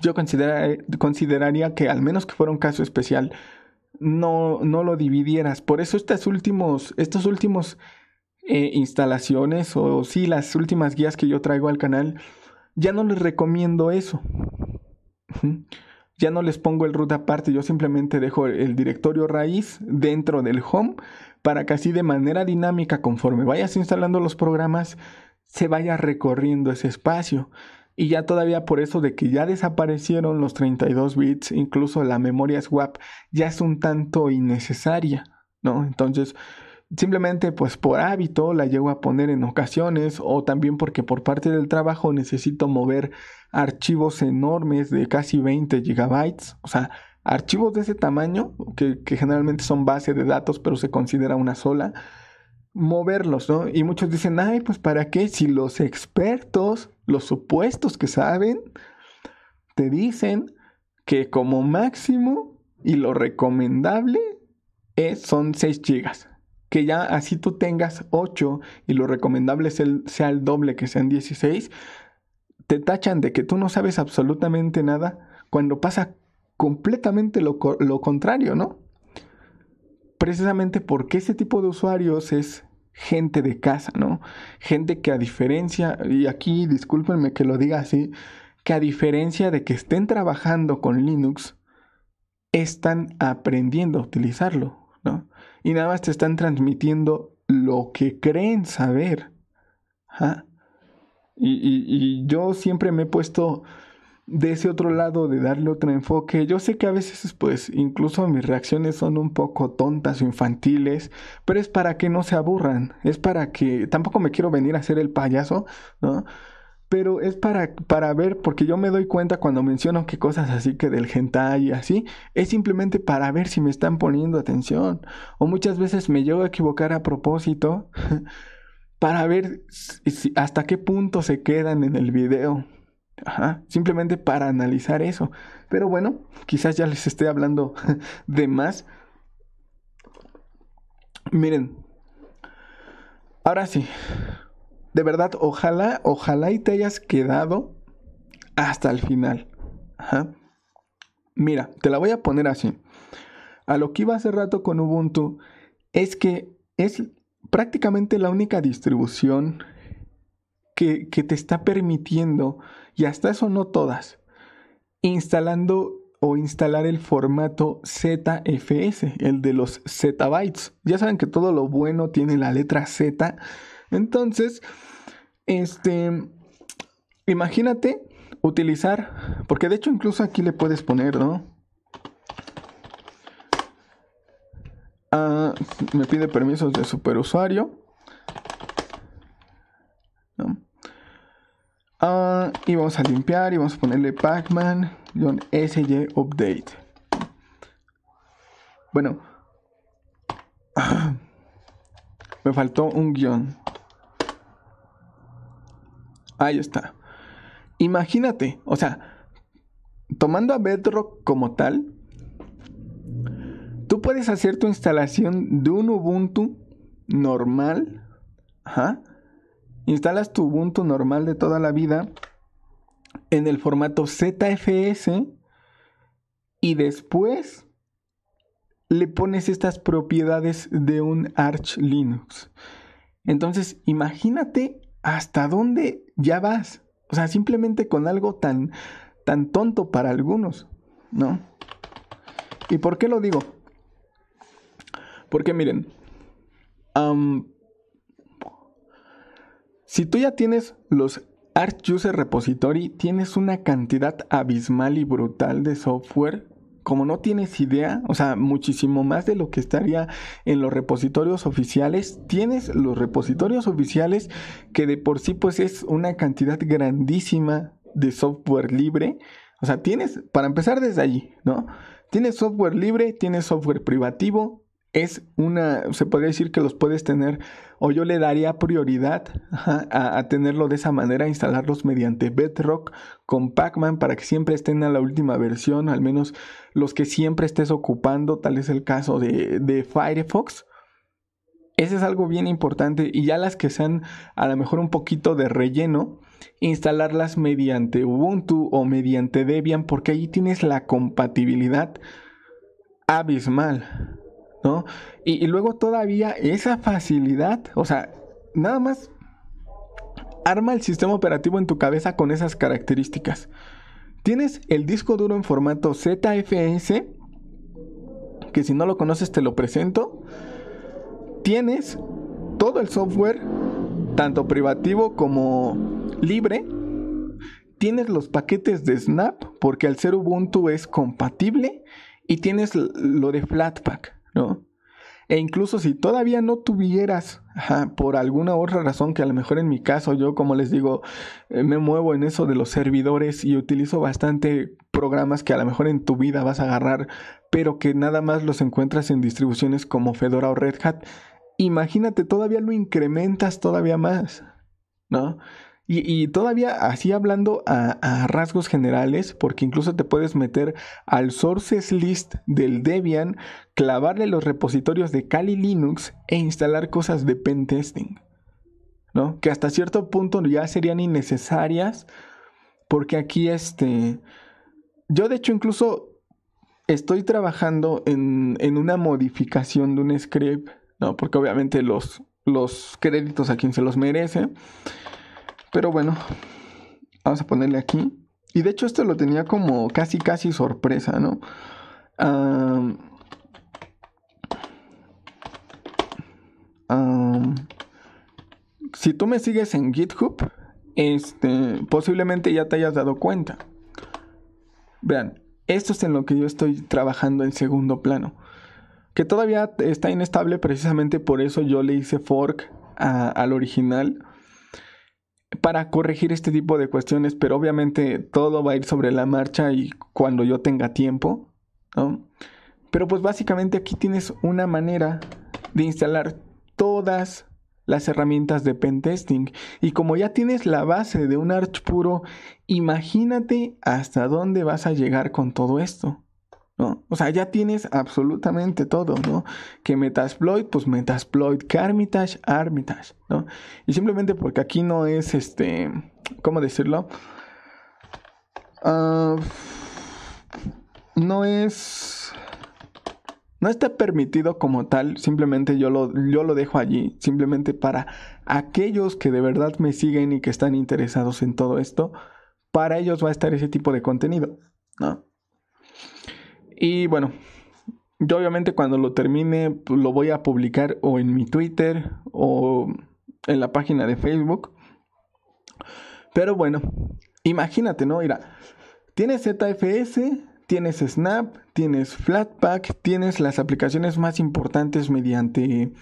yo consideraría que al menos que fuera un caso especial, no, no lo dividieras. Por eso estas últimas estos últimos eh, instalaciones o sí, las últimas guías que yo traigo al canal, ya no les recomiendo eso. Ya no les pongo el root aparte, yo simplemente dejo el directorio raíz dentro del home para que así de manera dinámica, conforme vayas instalando los programas, se vaya recorriendo ese espacio. Y ya todavía por eso de que ya desaparecieron los 32 bits, incluso la memoria swap ya es un tanto innecesaria, ¿no? Entonces, simplemente pues por hábito la llego a poner en ocasiones o también porque por parte del trabajo necesito mover archivos enormes de casi 20 gigabytes, o sea, Archivos de ese tamaño, que, generalmente son base de datos, pero se considera una sola, moverlos, ¿no? Y muchos dicen, ay, pues para qué si los expertos, los supuestos que saben, te dicen que como máximo y lo recomendable es, son 6 gigas. Que ya así tú tengas 8 y lo recomendable el, sea el doble, que sean 16, te tachan de que tú no sabes absolutamente nada. Cuando pasa completamente lo, lo contrario, ¿no? Precisamente porque ese tipo de usuarios es gente de casa, ¿no? Gente que a diferencia, y aquí discúlpenme que lo diga así, que a diferencia de que estén trabajando con Linux, están aprendiendo a utilizarlo, ¿no? Y nada más te están transmitiendo lo que creen saber. ¿Ah? y, yo siempre me he puesto de ese otro lado, de darle otro enfoque. Yo sé que a veces, pues, incluso mis reacciones son un poco tontas o infantiles, pero es para que no se aburran, es para que tampoco me quiero venir a hacer el payaso, ¿no? Pero es para, para ver, porque yo me doy cuenta cuando menciono que cosas así que del hentai y así, es simplemente para ver si me están poniendo atención. O muchas veces me llego a equivocar a propósito para ver hasta qué punto se quedan en el video simplemente para analizar eso. Pero bueno, quizás ya les esté hablando de más. Miren, ahora sí, de verdad, ojalá, ojalá y te hayas quedado hasta el final. Mira, te la voy a poner así. A lo que iba hace rato con Ubuntu es que es prácticamente la única distribución que te está permitiendo y hasta eso no todas, instalando o instalar el formato ZFS, el de los zettabytes. Ya saben que todo lo bueno tiene la letra Z. Entonces, este, imagínate utilizar, porque de hecho incluso aquí le puedes poner, ¿no? Ah, me pide permisos de superusuario. Ah, y vamos a limpiar y vamos a ponerle pacman sj update. Bueno. Me faltó un guión. Ahí está. Imagínate, o sea, tomando a Bedrock como tal, tú puedes hacer tu instalación de un Ubuntu normal, ¿ajá? instalas tu Ubuntu normal de toda la vida en el formato ZFS y después le pones estas propiedades de un Arch Linux. Entonces, imagínate hasta dónde ya vas. O sea, simplemente con algo tan, tan tonto para algunos, ¿no? ¿Y por qué lo digo? Porque miren, si tú ya tienes los Arch User Repository, tienes una cantidad abismal y brutal de software. Como no tienes idea, o sea, muchísimo más de lo que estaría en los repositorios oficiales, tienes los repositorios oficiales que de por sí pues es una cantidad grandísima de software libre. O sea, tienes, para empezar desde allí, ¿no? Tienes software libre, tienes software privativo, es una, se podría decir que los puedes tener, o yo le daría prioridad a, tenerlo de esa manera, instalarlos mediante Bedrock con Pacman para que siempre estén a la última versión, al menos los que siempre estés ocupando, tal es el caso de, de Firefox. Ese es algo bien importante y ya las que sean a lo mejor un poquito de relleno, instalarlas mediante Ubuntu o mediante Debian porque ahí tienes la compatibilidad abismal y, y luego todavía esa facilidad, o sea, nada más arma el sistema operativo en tu cabeza con esas características. Tienes el disco duro en formato ZFS, que si no lo conoces te lo presento. Tienes todo el software, tanto privativo como libre. Tienes los paquetes de Snap, porque al ser Ubuntu es compatible. Y tienes lo de Flatpak. ¿no? E incluso si todavía no tuvieras, por alguna otra razón, que a lo mejor en mi caso yo, como les digo, eh, me muevo en eso de los servidores y utilizo bastante programas que a lo mejor en tu vida vas a agarrar, pero que nada más los encuentras en distribuciones como Fedora o Red Hat, imagínate, todavía lo incrementas todavía más, ¿no? Y, todavía así hablando a, rasgos generales, porque incluso te puedes meter al sources list del Debian, clavarle los repositorios de Kali Linux e instalar cosas de pentesting. ¿no? Que hasta cierto punto ya serían innecesarias, porque aquí este... Yo de hecho incluso estoy trabajando en, en, una modificación de un script, ¿no? Porque obviamente los, los créditos a quien se los merece. Pero bueno, vamos a ponerle aquí. Y de hecho esto lo tenía como casi casi sorpresa, ¿no? si tú me sigues en GitHub, este, posiblemente ya te hayas dado cuenta. Vean, esto es en lo que yo estoy trabajando en segundo plano. Que todavía está inestable precisamente por eso yo le hice fork al original para corregir este tipo de cuestiones, pero obviamente todo va a ir sobre la marcha y cuando yo tenga tiempo, ¿no? Pero pues básicamente aquí tienes una manera de instalar todas las herramientas de pentesting. Y como ya tienes la base de un arch puro, imagínate hasta dónde vas a llegar con todo esto. ¿no? O sea, ya tienes absolutamente todo, ¿no? Que Metasploit, pues Metasploit, que Armitage, Armitage, ¿no? Y simplemente porque aquí no es este, ¿cómo decirlo? Ah, no es... No está permitido como tal, simplemente yo lo, yo lo dejo allí, simplemente para aquellos que de verdad me siguen y que están interesados en todo esto, para ellos va a estar ese tipo de contenido, ¿no? Y bueno, yo obviamente cuando lo termine pues, lo voy a publicar o en mi Twitter o en la página de Facebook. Pero bueno, imagínate, ¿no? Mira, tienes ZFS, tienes Snap, tienes Flatpak, tienes las aplicaciones más importantes mediante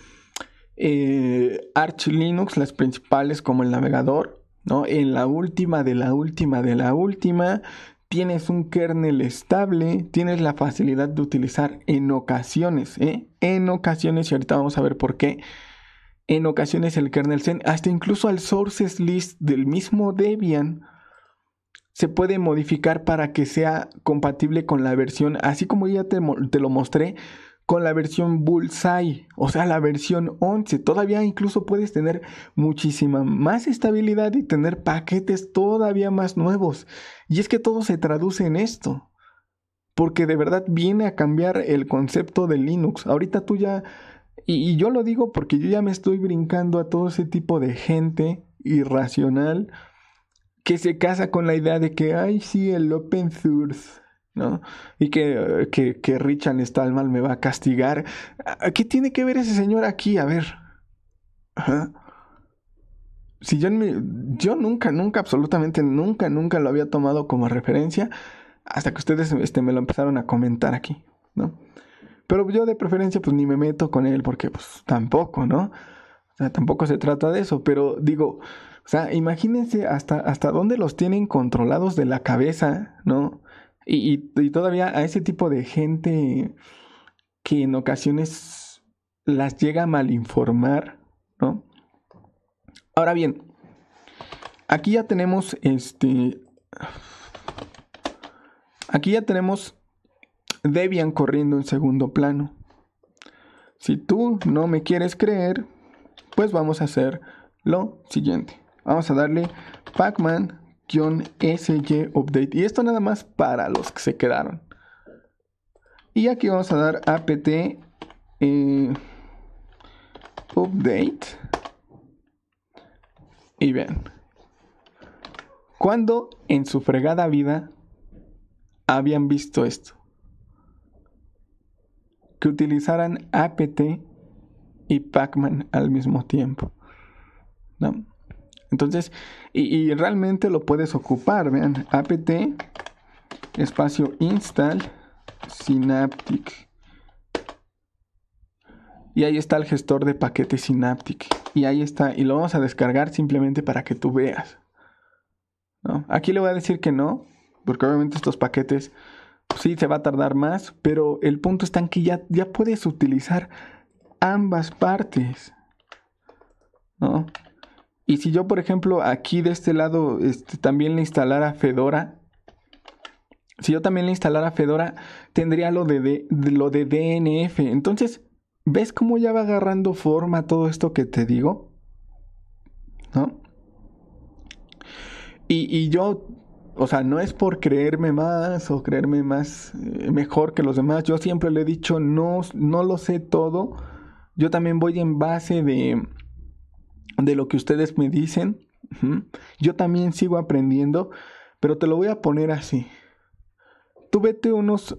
eh, Arch Linux, las principales como el navegador, ¿no? En la última de la última de la última tienes un kernel estable, tienes la facilidad de utilizar en ocasiones, ¿eh? en ocasiones, y ahorita vamos a ver por qué, en ocasiones el kernel Zen, hasta incluso al sources list del mismo Debian, se puede modificar para que sea compatible con la versión, así como ya te lo mostré, con la versión Bullseye, o sea, la versión 11. Todavía incluso puedes tener muchísima más estabilidad y tener paquetes todavía más nuevos. Y es que todo se traduce en esto. Porque de verdad viene a cambiar el concepto de Linux. Ahorita tú ya... Y, yo lo digo porque yo ya me estoy brincando a todo ese tipo de gente irracional que se casa con la idea de que, ay, sí, el open source y que, que, está al mal me va a castigar. Ah, ¿Qué tiene que ver ese señor aquí? A ver. Si yo, yo nunca, nunca, absolutamente nunca, nunca lo había tomado como referencia hasta que ustedes este, me lo empezaron a comentar aquí, ¿no? Pero yo de preferencia pues ni me meto con él porque pues tampoco, ¿no? O sea, tampoco se trata de eso, pero digo, o sea, imagínense hasta, hasta dónde los tienen controlados de la cabeza, ¿no? Y, todavía a ese tipo de gente que en ocasiones las llega a malinformar, ¿no? Ahora bien, aquí ya tenemos este. Aquí ya tenemos Debian corriendo en segundo plano. Si tú no me quieres creer, pues vamos a hacer lo siguiente. Vamos a darle Pacman SY update y esto nada más para los que se quedaron y aquí vamos a dar apt eh, update y vean Cuando en su fregada vida habían visto esto? que utilizaran apt y pacman al mismo tiempo ¿no? Entonces, y, realmente lo puedes ocupar, vean, apt espacio install synaptic. Y ahí está el gestor de paquetes synaptic. Y ahí está, y lo vamos a descargar simplemente para que tú veas. Aquí le voy a decir que no, porque obviamente estos paquetes pues sí se va a tardar más, pero el punto está en que ya, ya puedes utilizar ambas partes. ¿no? Y si yo, por ejemplo, aquí de este lado este, también le instalara Fedora, si yo también le instalara Fedora, tendría lo de, lo de DNF. Entonces, ¿ves cómo ya va agarrando forma todo esto que te digo? ¿No? Y, yo, o sea, no es por creerme más o creerme más eh, mejor que los demás. Yo siempre le he dicho, no, no lo sé todo. Yo también voy en base de de lo que ustedes me dicen. Yo también sigo aprendiendo, pero te lo voy a poner así. Tú vete unos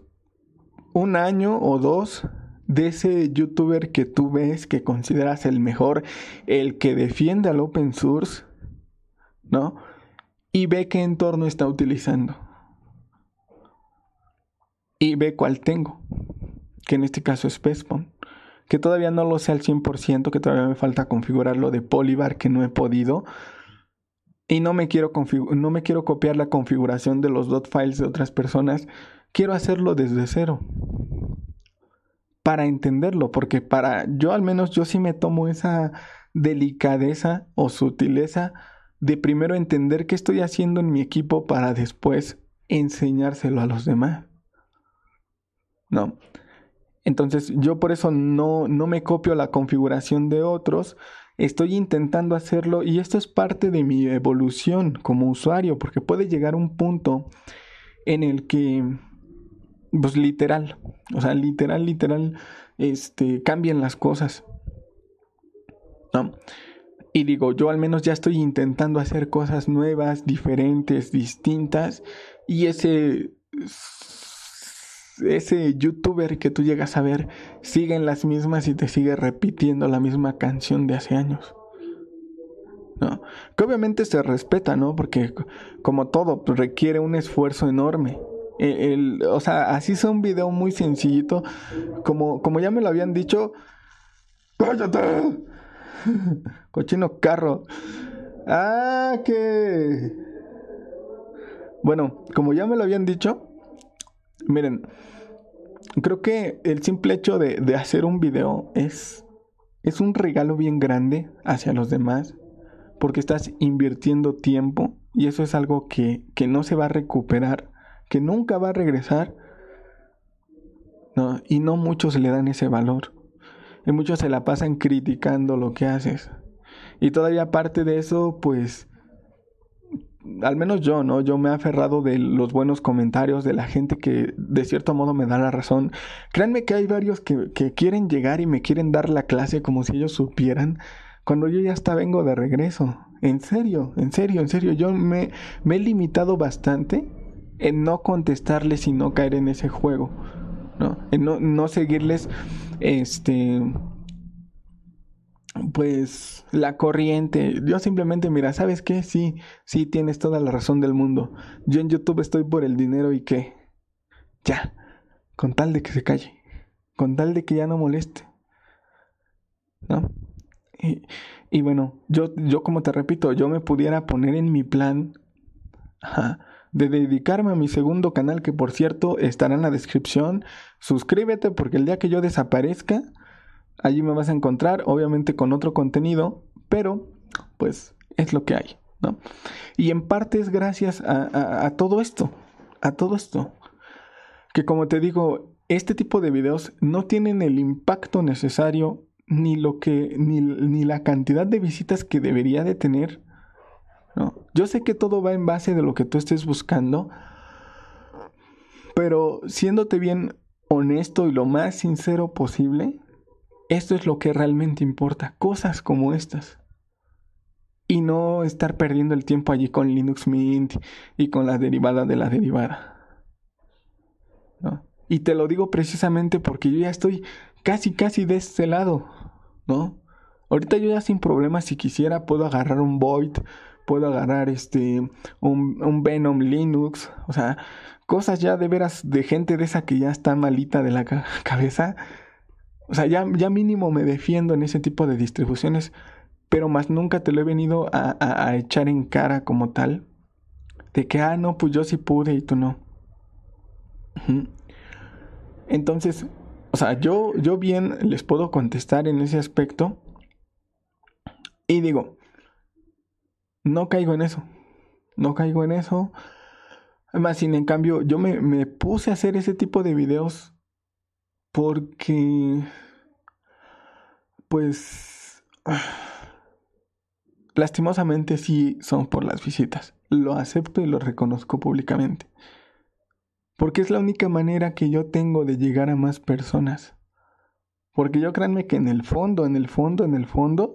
un año o dos de ese youtuber que tú ves, que consideras el mejor, el que defiende al open source, ¿no? Y ve qué entorno está utilizando. Y ve cuál tengo, que en este caso es Pespon que todavía no lo sé al 100%, que todavía me falta configurarlo de Polybar, que no he podido. Y no me quiero, no me quiero copiar la configuración de los dot files de otras personas. Quiero hacerlo desde cero. Para entenderlo, porque para yo al menos yo sí me tomo esa delicadeza o sutileza de primero entender qué estoy haciendo en mi equipo para después enseñárselo a los demás. No, entonces yo por eso no, me copio la configuración de otros, estoy intentando hacerlo y esto es parte de mi evolución como usuario, porque puede llegar un punto en el que, pues literal, o sea, literal, literal, este, cambien las cosas. ¿No? Y digo, yo al menos ya estoy intentando hacer cosas nuevas, diferentes, distintas, y ese ese youtuber que tú llegas a ver sigue en las mismas y te sigue repitiendo la misma canción de hace años. Que obviamente se respeta, ¿no? Porque como todo, pues, requiere un esfuerzo enorme. E, o sea, así es un video muy sencillito, como, como ya me lo habían dicho, ¡cállate! Cochino carro. Ah, qué! Bueno, como ya me lo habían dicho, miren, creo que el simple hecho de, de hacer un video es, es un regalo bien grande hacia los demás porque estás invirtiendo tiempo y eso es algo que, que, no se va a recuperar, que nunca va a regresar no, y no muchos le dan ese valor. Y muchos se la pasan criticando lo que haces. Y todavía aparte de eso, pues al menos yo, ¿no? Yo me he aferrado de los buenos comentarios de la gente que de cierto modo me da la razón. Créanme que hay varios que, que quieren llegar y me quieren dar la clase como si ellos supieran cuando yo ya hasta vengo de regreso. En serio, en serio, en serio. Yo me, me he limitado bastante en no contestarles y no caer en ese juego. ¿no? En no, no seguirles este pues la corriente. Yo simplemente, mira, ¿sabes qué? Sí, sí, tienes toda la razón del mundo. Yo en YouTube estoy por el dinero y qué. Ya, con tal de que se calle, con tal de que ya no moleste. ¿No? Y, bueno, yo, yo como te repito, yo me pudiera poner en mi plan de dedicarme a mi segundo canal, que por cierto estará en la descripción. Suscríbete porque el día que yo desaparezca, Allí me vas a encontrar, obviamente con otro contenido, pero pues es lo que hay, ¿no? Y en parte es gracias a, todo esto, a todo esto. Que como te digo, este tipo de videos no tienen el impacto necesario ni lo que ni, ni la cantidad de visitas que debería de tener. ¿no? Yo sé que todo va en base de lo que tú estés buscando, pero siéndote bien honesto y lo más sincero posible, esto es lo que realmente importa, cosas como estas. Y no estar perdiendo el tiempo allí con Linux Mint y con la derivada de la derivada. ¿no? Y te lo digo precisamente porque yo ya estoy casi, casi de este lado, ¿no? Ahorita yo ya sin problemas, si quisiera, puedo agarrar un Void, puedo agarrar este, un, Venom Linux, o sea, cosas ya de veras de gente de esa que ya está malita de la cabeza o sea, ya, ya mínimo me defiendo en ese tipo de distribuciones, pero más nunca te lo he venido a, echar en cara como tal. De que, ah, no, pues yo sí pude y tú no. Entonces, o sea, yo, yo bien les puedo contestar en ese aspecto. Y digo, no caigo en eso. No caigo en eso. Más sin en cambio, yo me, me, puse a hacer ese tipo de videos porque pues lastimosamente sí son por las visitas. Lo acepto y lo reconozco públicamente. Porque es la única manera que yo tengo de llegar a más personas. Porque yo créanme que en el fondo, en el fondo, en el fondo,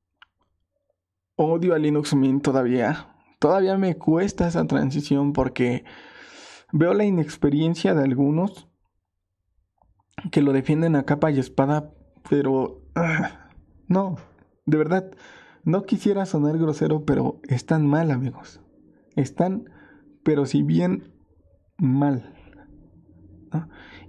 odio a Linux Mint todavía. Todavía me cuesta esa transición porque veo la inexperiencia de algunos que lo defienden a capa y espada, pero... Ah, no, de verdad, no quisiera sonar grosero, pero están mal, amigos. Están, pero si bien mal.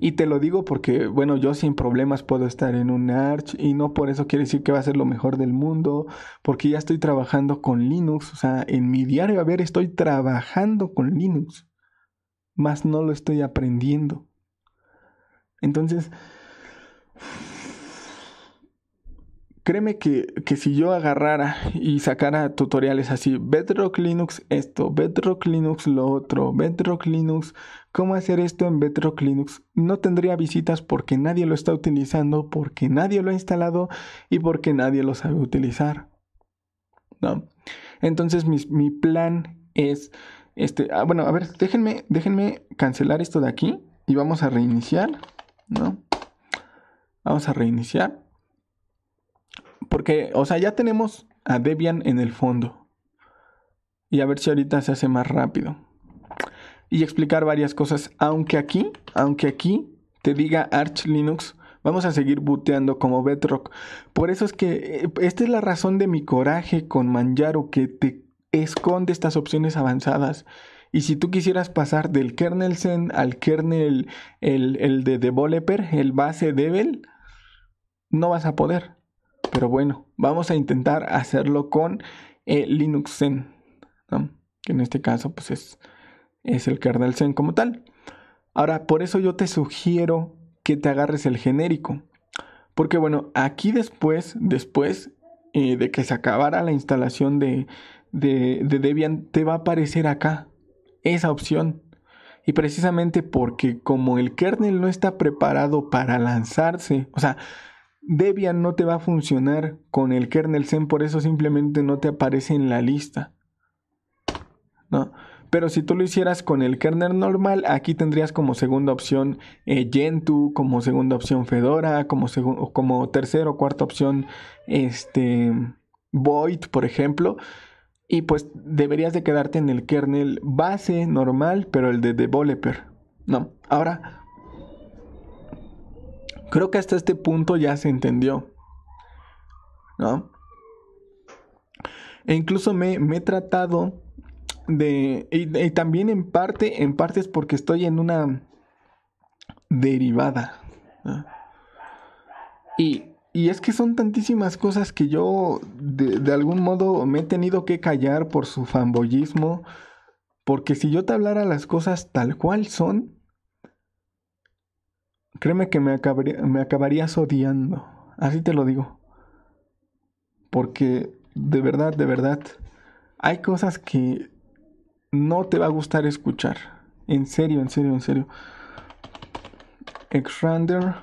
Y te lo digo porque, bueno, yo sin problemas puedo estar en un Arch y no por eso quiere decir que va a ser lo mejor del mundo, porque ya estoy trabajando con Linux, o sea, en mi diario a ver estoy trabajando con Linux, más no lo estoy aprendiendo. Entonces, créeme que, que, si yo agarrara y sacara tutoriales así, Bedrock Linux esto, Bedrock Linux lo otro, Bedrock Linux, cómo hacer esto en Bedrock Linux, no tendría visitas porque nadie lo está utilizando, porque nadie lo ha instalado y porque nadie lo sabe utilizar. ¿No? Entonces mi, mi plan es, este, ah, bueno, a ver, déjenme, déjenme cancelar esto de aquí y vamos a reiniciar. ¿no? Vamos a reiniciar. Porque, o sea, ya tenemos a Debian en el fondo. Y a ver si ahorita se hace más rápido. Y explicar varias cosas. Aunque aquí, aunque aquí te diga Arch Linux, vamos a seguir booteando como Bedrock. Por eso es que eh, esta es la razón de mi coraje con Manjaro, que te esconde estas opciones avanzadas y si tú quisieras pasar del kernel Zen al kernel, el, el de developer, el base Devel, no vas a poder. Pero bueno, vamos a intentar hacerlo con eh, Linux Zen, que en este caso pues es, es el kernel Zen como tal. Ahora, por eso yo te sugiero que te agarres el genérico. Porque bueno, aquí después, después eh, de que se acabara la instalación de Debian, te va a aparecer acá esa opción. Y precisamente porque como el kernel no está preparado para lanzarse, o sea, Debian no te va a funcionar con el kernel Zen, por eso simplemente no te aparece en la lista. ¿No? Pero si tú lo hicieras con el kernel normal, aquí tendrías como segunda opción eh, Gentoo, como segunda opción Fedora, como, como tercera o cuarta opción este, Void, por ejemplo. Y pues deberías de quedarte en el kernel base normal, pero el de developer. No, ahora creo que hasta este punto ya se entendió. ¿No? E incluso me, me he tratado de... Y, también en parte, en parte es porque estoy en una derivada. Y y es que son tantísimas cosas que yo de, algún modo me he tenido que callar por su fanboyismo, porque si yo te hablara las cosas tal cual son, créeme que me, acabaría, acabarías odiando, así te lo digo. Porque de verdad, de verdad, hay cosas que no te va a gustar escuchar. En serio, en serio, en serio. X-Render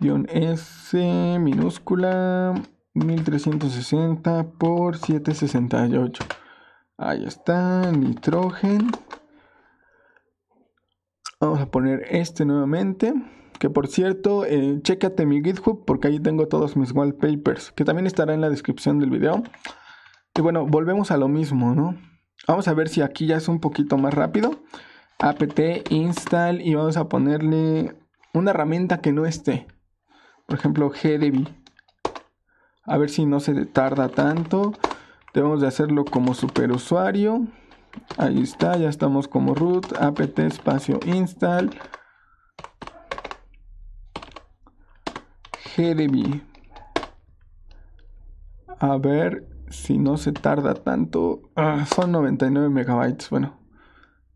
guión S minúscula 1360 por 768. Ahí está, nitrógeno. Vamos a poner este nuevamente. Que por cierto, eh, chécate mi GitHub porque ahí tengo todos mis wallpapers. Que también estará en la descripción del video. Y bueno, volvemos a lo mismo, ¿no? Vamos a ver si aquí ya es un poquito más rápido. apt install y vamos a ponerle una herramienta que no esté. Por ejemplo, GDB. A ver si no se tarda tanto. Debemos de hacerlo como superusuario. Ahí está, ya estamos como root, apt espacio install. GDB. A ver si no se tarda tanto. Ah, son 99 megabytes. Bueno,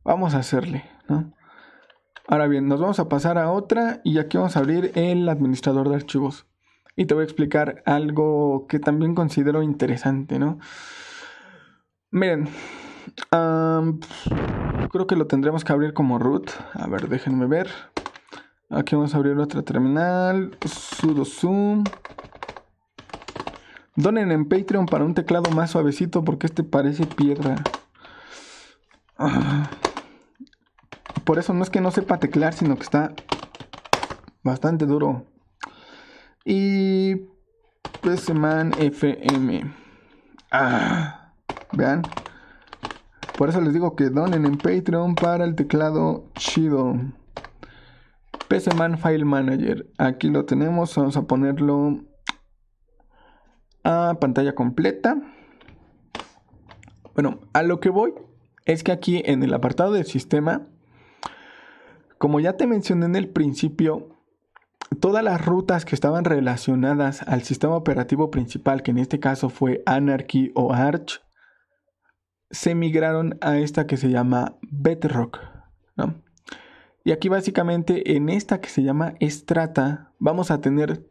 vamos a hacerle, ¿no? Ahora bien, nos vamos a pasar a otra y aquí vamos a abrir el administrador de archivos. Y te voy a explicar algo que también considero interesante, ¿no? Miren, creo que lo tendremos que abrir como root. A ver, déjenme ver. Aquí vamos a abrir otra terminal. sudo zoom. Donen en Patreon para un teclado más suavecito porque este parece piedra. Ah. Por eso no es que no sepa teclar, sino que está bastante duro. Y PCMAN pues, FM. Ah, vean. Por eso les digo que donen en Patreon para el teclado chido. PCMan File Manager. Aquí lo tenemos. Vamos a ponerlo a pantalla completa. Bueno, a lo que voy es que aquí en el apartado del sistema como ya te mencioné en el principio, todas las rutas que estaban relacionadas al sistema operativo principal, que en este caso fue Anarchy o Arch, se migraron a esta que se llama Bedrock. Y aquí básicamente en esta que se llama Strata vamos a tener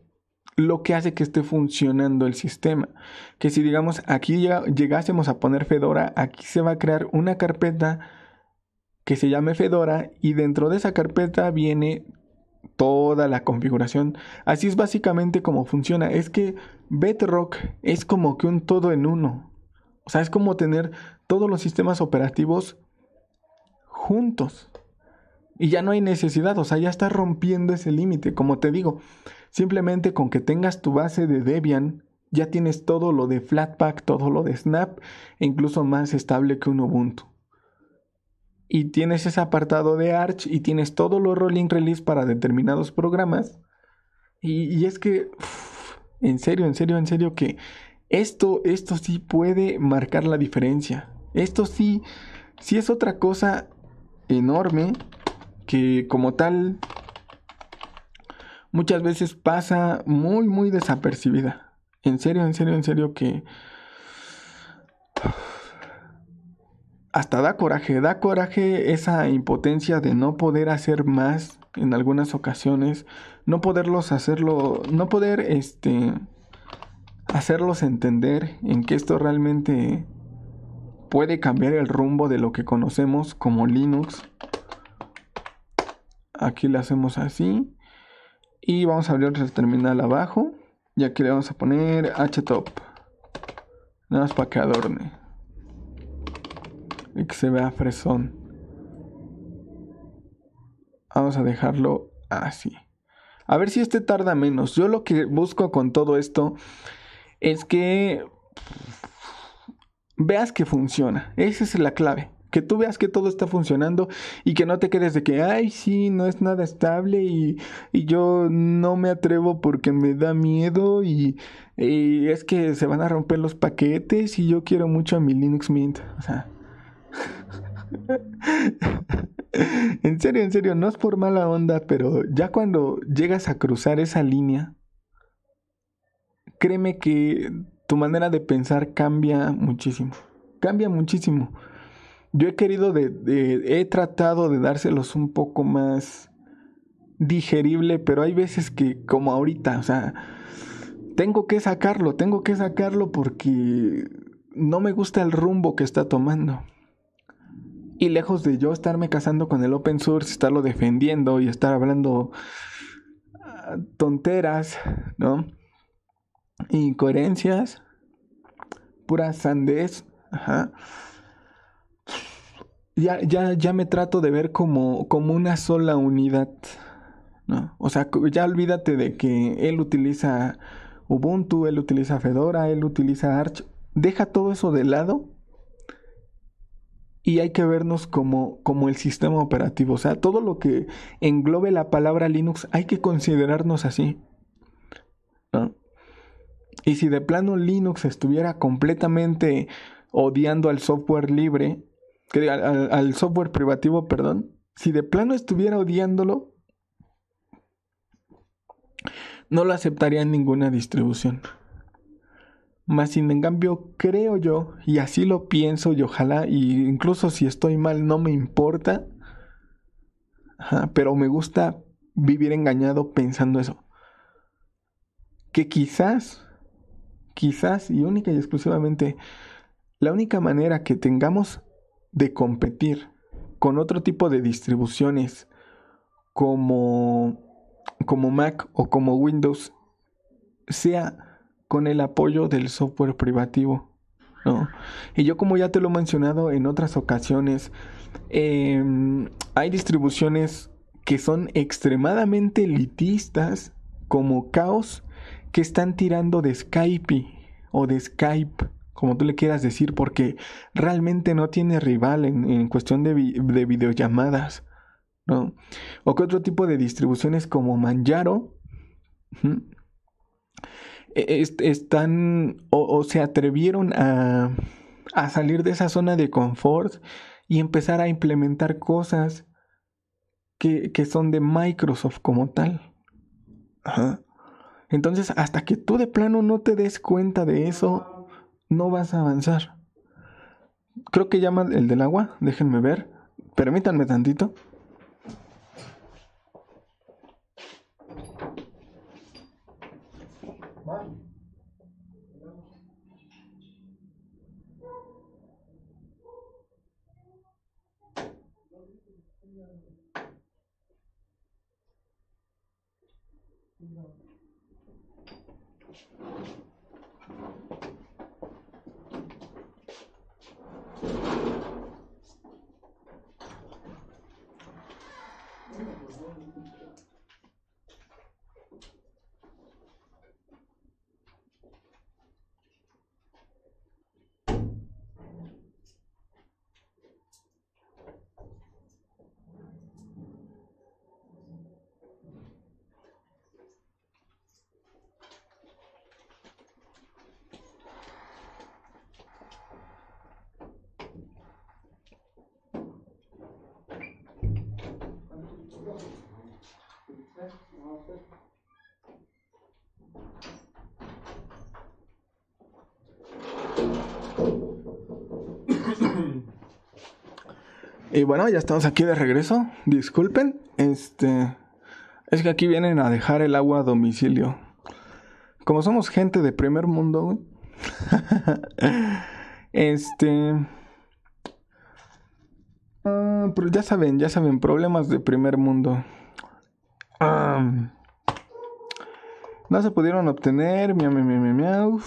lo que hace que esté funcionando el sistema. Que si digamos aquí llegásemos a poner Fedora, aquí se va a crear una carpeta que se llame Fedora y dentro de esa carpeta viene toda la configuración. Así es básicamente como funciona. Es que Bedrock es como que un todo en uno. O sea, es como tener todos los sistemas operativos juntos. Y ya no hay necesidad, o sea, ya está rompiendo ese límite. Como te digo, simplemente con que tengas tu base de Debian, ya tienes todo lo de Flatpak, todo lo de Snap, e incluso más estable que un Ubuntu y tienes ese apartado de Arch y tienes todos los rolling release para determinados programas. Y, es que, en serio, en serio, en serio, que esto, esto sí puede marcar la diferencia. Esto sí, sí es otra cosa enorme que como tal muchas veces pasa muy, muy desapercibida. En serio, en serio, en serio que hasta da coraje, da coraje esa impotencia de no poder hacer más en algunas ocasiones, no poderlos hacerlo, no poder este hacerlos entender en que esto realmente puede cambiar el rumbo de lo que conocemos como Linux. Aquí lo hacemos así y vamos a abrir el terminal abajo y aquí le vamos a poner htop. Nada más para que adorne y que se vea fresón. Vamos a dejarlo así. A ver si este tarda menos. Yo lo que busco con todo esto es que veas que funciona. Esa es la clave. Que tú veas que todo está funcionando y que no te quedes de que, ay, sí, no es nada estable y, yo no me atrevo porque me da miedo y, es que se van a romper los paquetes y yo quiero mucho a mi Linux Mint. O sea, en serio, en serio, no es por mala onda, pero ya cuando llegas a cruzar esa línea, créeme que tu manera de pensar cambia muchísimo. Cambia muchísimo. Yo he querido de, he tratado de dárselos un poco más digerible, pero hay veces que como ahorita, o sea, tengo que sacarlo, tengo que sacarlo porque no me gusta el rumbo que está tomando. Y lejos de yo estarme casando con el open source, estarlo defendiendo y estar hablando ah, tonteras, ¿no? Incoherencias, pura sandez, ajá. Ya, ya, ya me trato de ver como, como una sola unidad, ¿no? O sea, ya olvídate de que él utiliza Ubuntu, él utiliza Fedora, él utiliza Arch. Deja todo eso de lado y hay que vernos como, como el sistema operativo. O sea, todo lo que englobe la palabra Linux hay que considerarnos así. Y si de plano Linux estuviera completamente odiando al software libre, al, al software privativo, perdón, si de plano estuviera odiándolo, no lo aceptaría en ninguna distribución. Más sin en cambio, creo yo, y así lo pienso, y ojalá, y incluso si estoy mal, no me importa. pero me gusta vivir engañado pensando eso. Que quizás, quizás, y única y exclusivamente, la única manera que tengamos de competir con otro tipo de distribuciones como, como Mac o como Windows sea con el apoyo del software privativo. ¿no? Y yo como ya te lo he mencionado en otras ocasiones, em, hay distribuciones que son extremadamente elitistas como Caos que están tirando de Skype o de Skype, como tú le quieras decir, porque realmente no tiene rival en, cuestión de, videollamadas. ¿no? O que otro tipo de distribuciones como Manjaro. E-, están o, se atrevieron a, a salir de esa zona de confort y empezar a implementar cosas que, que son de Microsoft como tal. Entonces, hasta que tú de plano no te des cuenta de eso, no vas a avanzar. Creo que llama el del agua, déjenme ver. Permítanme tantito. Thank you. Y bueno, ya estamos aquí de regreso. Disculpen, este es que aquí vienen a dejar el agua a domicilio. Como somos gente de primer mundo, este ah, ya saben, ya saben, problemas de primer mundo no se pudieron obtener. Miau, miau, miau, miau.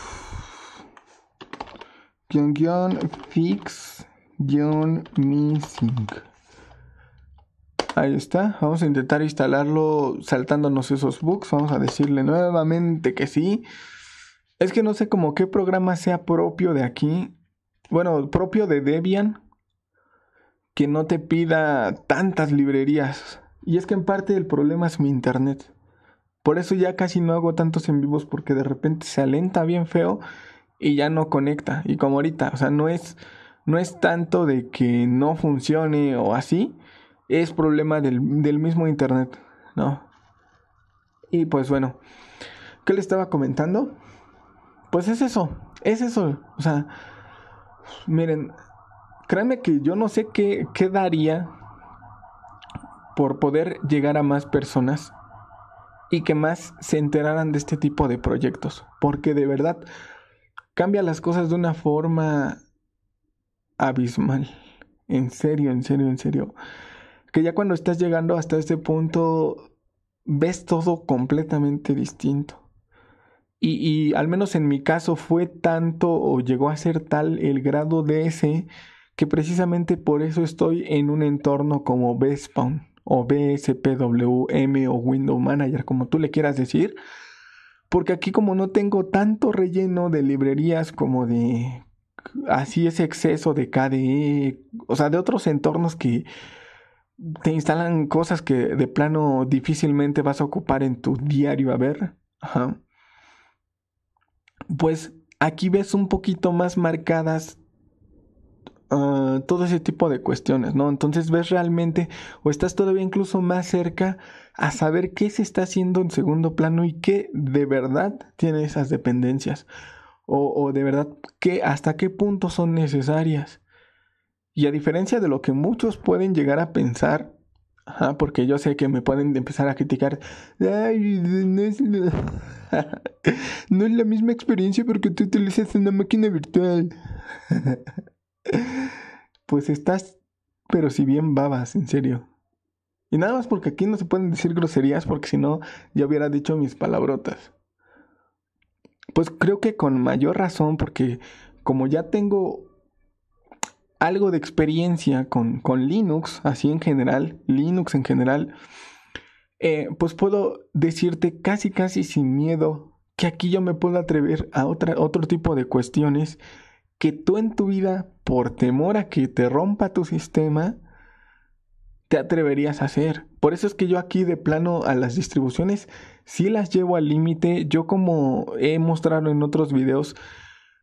fix, guión, missing. Ahí está. Vamos a intentar instalarlo saltándonos esos bugs. Vamos a decirle nuevamente que sí. Es que no sé como qué programa sea propio de aquí. Bueno, propio de Debian. Que no te pida tantas librerías. Y es que en parte el problema es mi internet. Por eso ya casi no hago tantos en vivos porque de repente se alenta bien feo y ya no conecta. Y como ahorita, o sea, no es, no es tanto de que no funcione o así, es problema del, mismo internet, ¿no? Y pues bueno, ¿qué le estaba comentando? Pues es eso, es eso. O sea, miren, créanme que yo no sé qué, qué daría por poder llegar a más personas y que más se enteraran de este tipo de proyectos, porque de verdad cambia las cosas de una forma abismal. En serio, en serio, en serio. Que ya cuando estás llegando hasta este punto, ves todo completamente distinto. Y, al menos en mi caso fue tanto o llegó a ser tal el grado de ese que precisamente por eso estoy en un entorno como Bespawn o BSPWM o Window Manager, como tú le quieras decir. Porque aquí como no tengo tanto relleno de librerías como de así ese exceso de KDE, o sea, de otros entornos que te instalan cosas que de plano difícilmente vas a ocupar en tu diario a ver. Pues aquí ves un poquito más marcadas Ah, todo ese tipo de cuestiones, ¿no? Entonces ves realmente o estás todavía incluso más cerca a saber qué se está haciendo en segundo plano y qué de verdad tiene esas dependencias o, de verdad qué, hasta qué punto son necesarias. Y a diferencia de lo que muchos pueden llegar a pensar, porque yo sé que me pueden empezar a criticar. no es la misma experiencia porque tú utilizas una máquina virtual. Pues estás, pero si bien babas, en serio. Y nada más porque aquí no se pueden decir groserías porque si no ya hubiera dicho mis palabrotas. Pues creo que con mayor razón porque como ya tengo algo de experiencia con, con Linux, así en general, Linux en general, eh, pues puedo decirte casi casi sin miedo que aquí yo me puedo atrever a otra, otro tipo de cuestiones que tú en tu vida, por temor a que te rompa tu sistema, te atreverías a hacer. Por eso es que yo aquí de plano a las distribuciones si las llevo al límite. Yo como he mostrado en otros videos,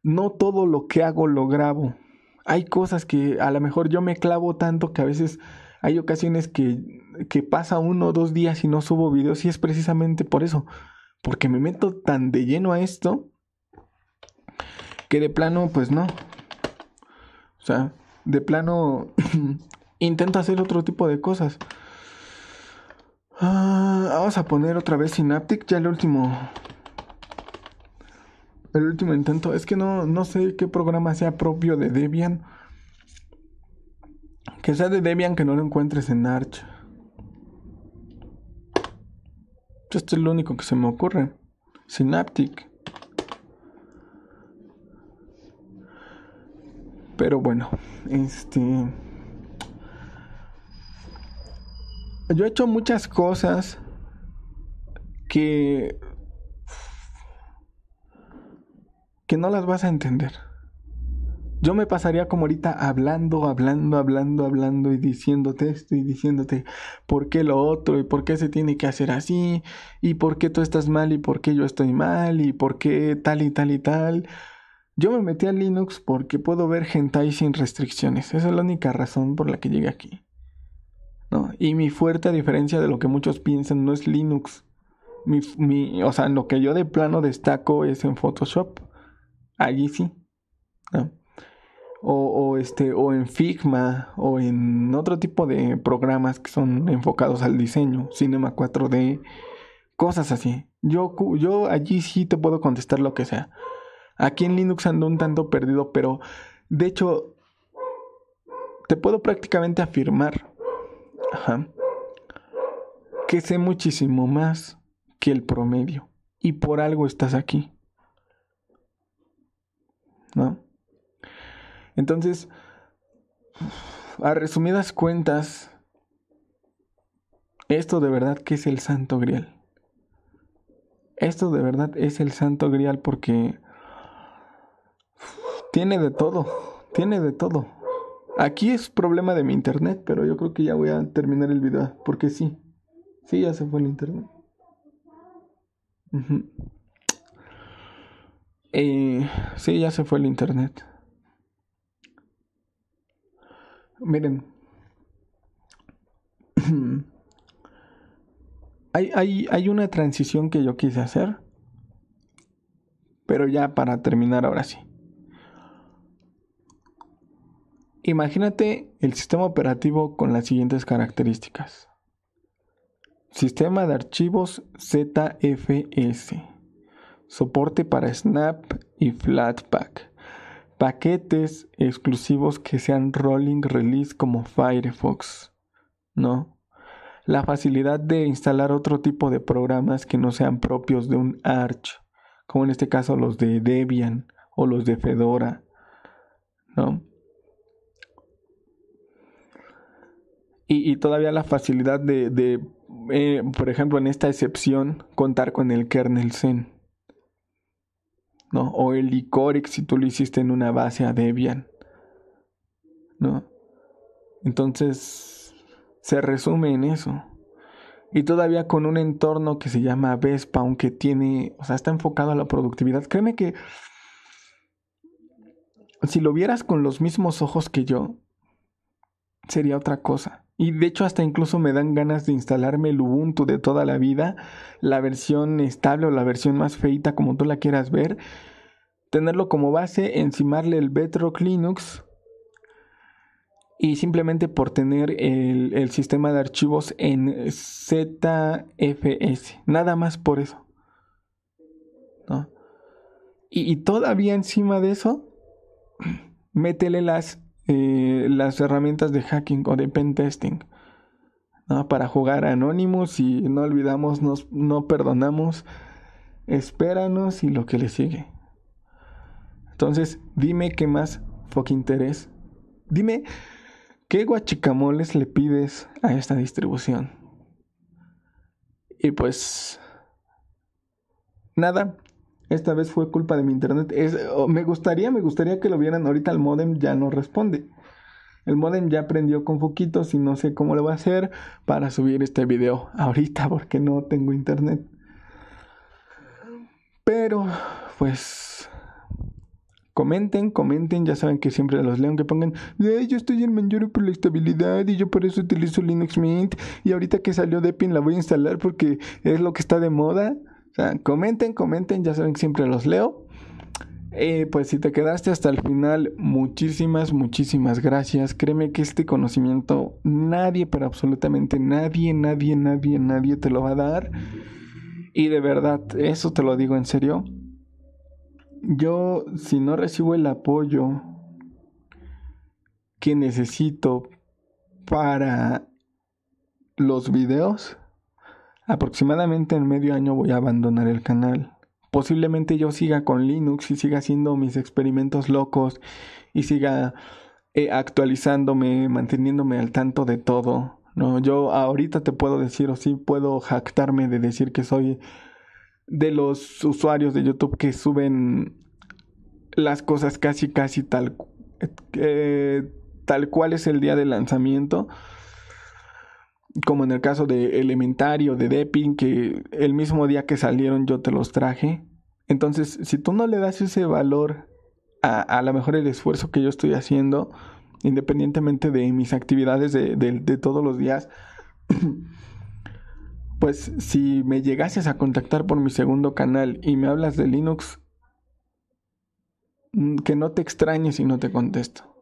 no todo lo que hago lo grabo. Hay cosas que a lo mejor yo me clavo tanto que a veces hay ocasiones que, que pasa uno o dos días y no subo videos y es precisamente por eso. Porque me meto tan de lleno a esto que de plano, pues no. O sea, de plano intenta hacer otro tipo de cosas. Ah, vamos a poner otra vez Synaptic, ya el último. El último intento. Es que no, no sé qué programa sea propio de Debian. Que sea de Debian que no lo encuentres en Arch. Este es lo único que se me ocurre. Synaptic. Pero bueno, este. Yo he hecho muchas cosas que. que no las vas a entender. Yo me pasaría como ahorita hablando, hablando, hablando, hablando y diciéndote esto y diciéndote por qué lo otro y por qué se tiene que hacer así y por qué tú estás mal y por qué yo estoy mal y por qué tal y tal y tal. Yo me metí a Linux porque puedo ver hentai sin restricciones. Esa es la única razón por la que llegué aquí. ¿No? Y mi fuerte, a diferencia de lo que muchos piensan, no es Linux. Mi, mi, o sea, lo que yo de plano destaco es en Photoshop. Allí sí. ¿no? O, o, este, o en Figma, o en otro tipo de programas que son enfocados al diseño, Cinema 4D, cosas así. Yo, yo allí sí te puedo contestar lo que sea. Aquí en Linux ando un tanto perdido, pero de hecho te puedo prácticamente afirmar ajá, que sé muchísimo más que el promedio. Y por algo estás aquí. ¿No? Entonces, a resumidas cuentas, esto de verdad que es el santo grial. Esto de verdad es el santo grial porque tiene de todo, tiene de todo. Aquí es problema de mi internet, pero yo creo que ya voy a terminar el video, porque sí, sí, ya se fue el internet. Eh, sí, ya se fue el internet. Miren. hay, hay una transición que yo quise hacer. Pero ya para terminar ahora sí. Imagínate el sistema operativo con las siguientes características. Sistema de archivos ZFS. Soporte para Snap y Flatpak. Paquetes exclusivos que sean rolling release como Firefox. ¿No? La facilidad de instalar otro tipo de programas que no sean propios de un Arch, como en este caso los de Debian o los de Fedora. ¿No? y, todavía la facilidad de, de eh, por ejemplo, en esta excepción, contar con el kernel zen. ¿no? O el licoric si tú lo hiciste en una base a Debian. ¿no? Entonces, se resume en eso. Y todavía con un entorno que se llama Vespa, aunque tiene, o sea, está enfocado a la productividad. Créeme que si lo vieras con los mismos ojos que yo, sería otra cosa. Y de hecho hasta incluso me dan ganas de instalarme el Ubuntu de toda la vida, la versión estable o la versión más feita como tú la quieras ver, tenerlo como base, encimarle el Bedrock Linux y simplemente por tener el, sistema de archivos en ZFS, nada más por eso. y todavía encima de eso, métele las eh, las herramientas de hacking o de pen testing. Para jugar anónimos y no olvidamos, nos, no perdonamos, espéranos y lo que le sigue. Entonces, dime qué más fucking interés. Dime qué guachicamoles le pides a esta distribución. Y pues, nada, esta vez fue culpa de mi internet. Es, me gustaría, me gustaría que lo vieran. Ahorita el modem ya no responde. El modem ya prendió con foquitos y no sé cómo lo va a hacer para subir este video ahorita porque no tengo internet. Pero, pues, comenten, comenten, ya saben que siempre los leo, que pongan, yo estoy en Manjaro por la estabilidad y yo por eso utilizo Linux Mint y ahorita que salió Depin la voy a instalar porque es lo que está de moda comenten, comenten, ya saben siempre los leo. Eh, pues si te quedaste hasta el final, muchísimas, muchísimas gracias. Créeme que este conocimiento nadie, pero absolutamente nadie, nadie, nadie, nadie te lo va a dar. Y de verdad, eso te lo digo en serio. Yo, si no recibo el apoyo que necesito para los videos, Aproximadamente en medio año voy a abandonar el canal. Posiblemente yo siga con Linux y siga haciendo mis experimentos locos y siga eh, actualizándome, manteniéndome al tanto de todo. No, yo ahorita te puedo decir o sí puedo jactarme de decir que soy de los usuarios de YouTube que suben las cosas casi casi tal eh, tal cual es el día de lanzamiento como en el caso de Elementario, de Depping, que el mismo día que salieron yo te los traje. Entonces, si tú no le das ese valor a, a lo mejor el esfuerzo que yo estoy haciendo, independientemente de mis actividades de, todos los días, pues si me llegases a contactar por mi segundo canal y me hablas de Linux, mm, que no te extrañes si no te contesto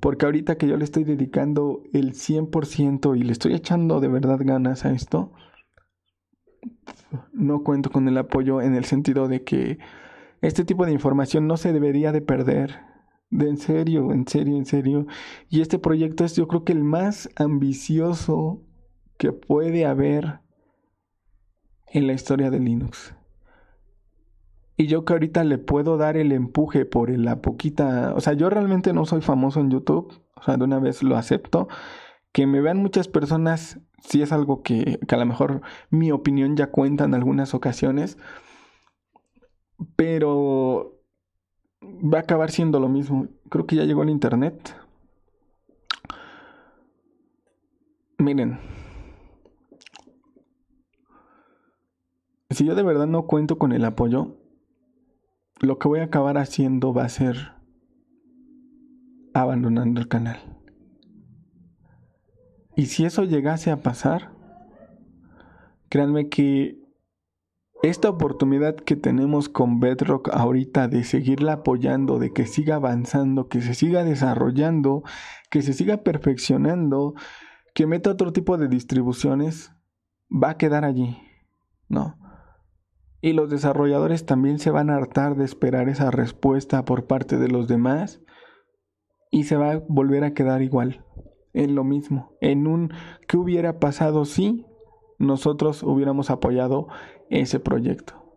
porque ahorita que yo le estoy dedicando el 100% y le estoy echando de verdad ganas a esto, no cuento con el apoyo en el sentido de que este tipo de información no se debería de perder. De en serio, en serio, en serio. Y este proyecto es yo creo que el más ambicioso que puede haber en la historia de Linux. Y yo que ahorita le puedo dar el empuje por la poquita, o sea, yo realmente no soy famoso en YouTube, o sea, de una vez lo acepto. Que me vean muchas personas, sí es algo que a lo mejor mi opinión ya cuenta en algunas ocasiones, pero va a acabar siendo lo mismo. Creo que ya llegó el Internet. Miren, si yo de verdad no cuento con el apoyo, lo que voy a acabar haciendo va a ser abandonando el canal. Y si eso llegase a pasar, créanme que esta oportunidad que tenemos con Bedrock ahorita de seguirla apoyando, de que siga avanzando, que se siga desarrollando, que se siga perfeccionando, que meta otro tipo de distribuciones, va a quedar allí, ¿no? Y los desarrolladores también se van a hartar de esperar esa respuesta por parte de los demás y se va a volver a quedar igual, en lo mismo, en un ¿qué hubiera pasado si nosotros hubiéramos apoyado ese proyecto?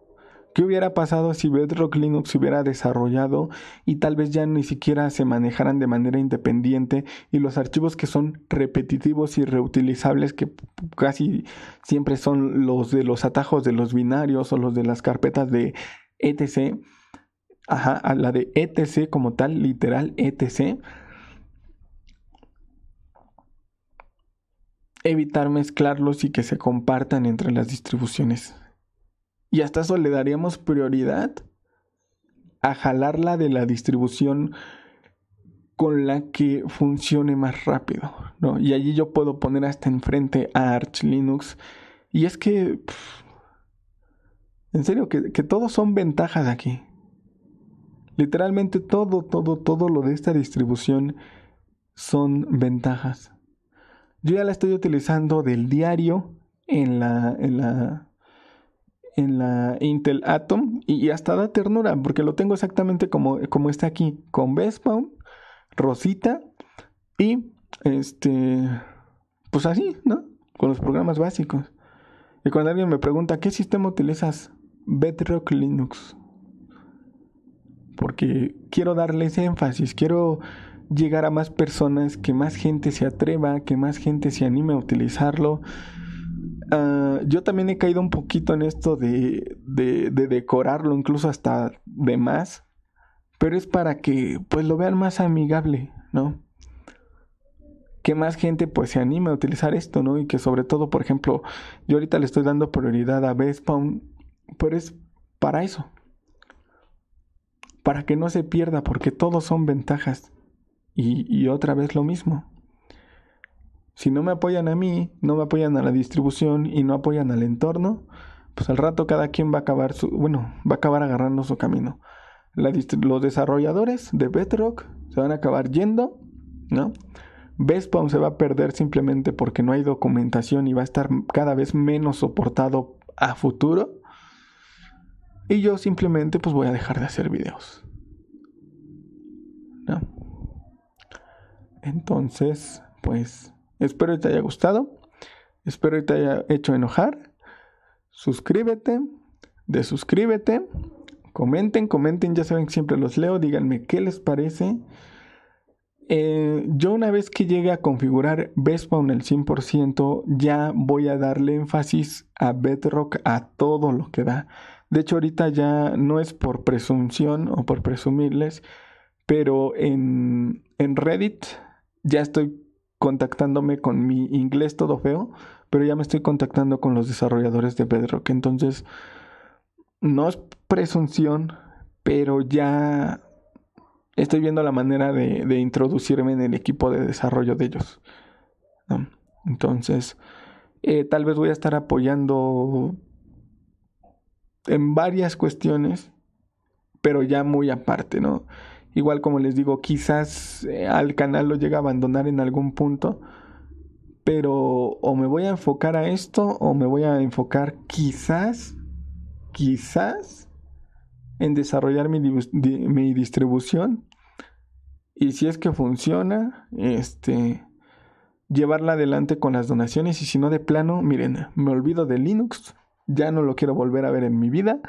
¿Qué hubiera pasado si Bedrock Linux se hubiera desarrollado y tal vez ya ni siquiera se manejaran de manera independiente y los archivos que son repetitivos y reutilizables, que casi siempre son los de los atajos de los binarios o los de las carpetas de etc? Ajá, la de etc como tal, literal etc. Evitar mezclarlos y que se compartan entre las distribuciones. Y hasta eso le daríamos prioridad a jalarla de la distribución con la que funcione más rápido, ¿no? Y allí yo puedo poner hasta enfrente a Arch Linux. Y es que, en serio, que, que todos son ventajas aquí. Literalmente todo, todo, todo lo de esta distribución son ventajas. Yo ya la estoy utilizando del diario en la, en la, en la Intel Atom y, hasta da ternura porque lo tengo exactamente como, como está aquí, con Vespa, Rosita y este, pues así, ¿no? Con los programas básicos. Y cuando alguien me pregunta, ¿qué sistema utilizas? Bedrock Linux. Porque quiero darles énfasis, quiero llegar a más personas, que más gente se atreva, que más gente se anime a utilizarlo Ah, yo también he caído un poquito en esto de, decorarlo, incluso hasta de más, pero es para que pues lo vean más amigable, ¿no? Que más gente pues se anime a utilizar esto, ¿no? Y que sobre todo, por ejemplo, yo ahorita le estoy dando prioridad a Vespawn, pero es para eso, para que no se pierda, porque todos son ventajas. y otra vez lo mismo. Si no me apoyan a mí, no me apoyan a la distribución y no apoyan al entorno, pues al rato cada quien va a acabar su, bueno, va a acabar agarrando su camino. los desarrolladores de Bedrock se van a acabar yendo, ¿no? Vespom se va a perder simplemente porque no hay documentación y va a estar cada vez menos soportado a futuro. Y yo simplemente pues voy a dejar de hacer videos. ¿No? Entonces, pues Espero que te haya gustado. Espero que te haya hecho enojar. Suscríbete, desuscríbete. Comenten, comenten, ya saben que siempre los leo. Díganme qué les parece. Eh, yo una vez que llegue a configurar en el 100%, ya voy a darle énfasis a Bedrock a todo lo que da. De hecho, ahorita ya no es por presunción o por presumirles, pero en, en Reddit ya estoy contactándome con mi inglés todo feo, pero ya me estoy contactando con los desarrolladores de Bedrock. Entonces, no es presunción, pero ya estoy viendo la manera de, introducirme en el equipo de desarrollo de ellos. Entonces, eh, tal vez voy a estar apoyando en varias cuestiones, pero ya muy aparte, ¿no? Igual como les digo, quizás eh, al canal lo llegue a abandonar en algún punto. Pero o me voy a enfocar a esto o me voy a enfocar quizás, quizás, en desarrollar mi, mi distribución. Y si es que funciona, este, llevarla adelante con las donaciones. Y si no de plano, miren, me olvido de Linux. Ya no lo quiero volver a ver en mi vida.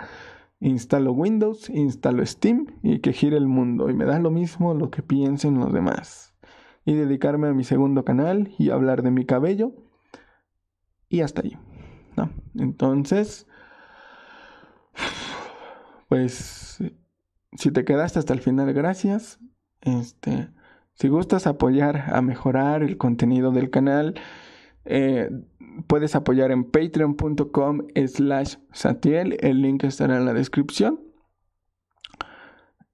Instalo Windows, instalo Steam y que gire el mundo. Y me da lo mismo lo que piensen los demás. Y dedicarme a mi segundo canal y hablar de mi cabello. Y hasta ahí. Entonces, pues, si te quedaste hasta el final, gracias. Este, si gustas apoyar a mejorar el contenido del canal, eh, puedes apoyar en patreon.com slash satiel. El link estará en la descripción.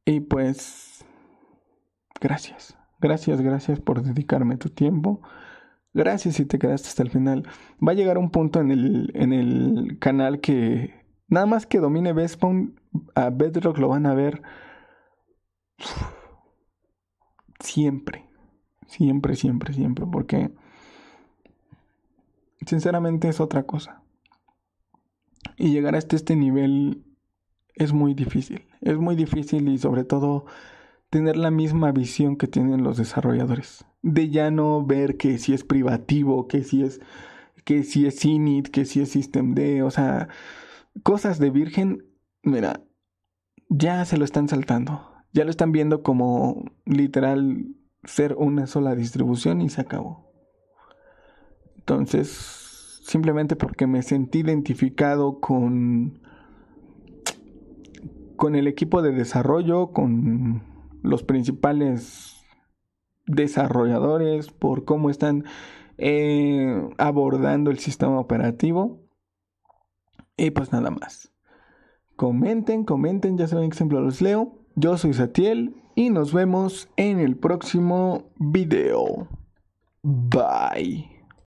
Y pues, gracias. Gracias, gracias por dedicarme tu tiempo. Gracias si te quedaste hasta el final. Va a llegar un punto en el, en el canal que nada más que domine Bespon, a Bedrock lo van a ver siempre. Siempre, siempre, siempre. Porque sinceramente es otra cosa. Y llegar hasta este nivel es muy difícil. Es muy difícil y sobre todo tener la misma visión que tienen los desarrolladores. De ya no ver que si es privativo, que si es que si es init, que si es systemd, o sea, cosas de virgen, mira, ya se lo están saltando. Ya lo están viendo como literal ser una sola distribución y se acabó. Entonces, simplemente porque me sentí identificado con, con el equipo de desarrollo, con los principales desarrolladores, por cómo están eh, abordando el sistema operativo. Y pues nada más. Comenten, comenten, ya saben que ejemplo los leo. Yo soy Satiel y nos vemos en el próximo video. Bye.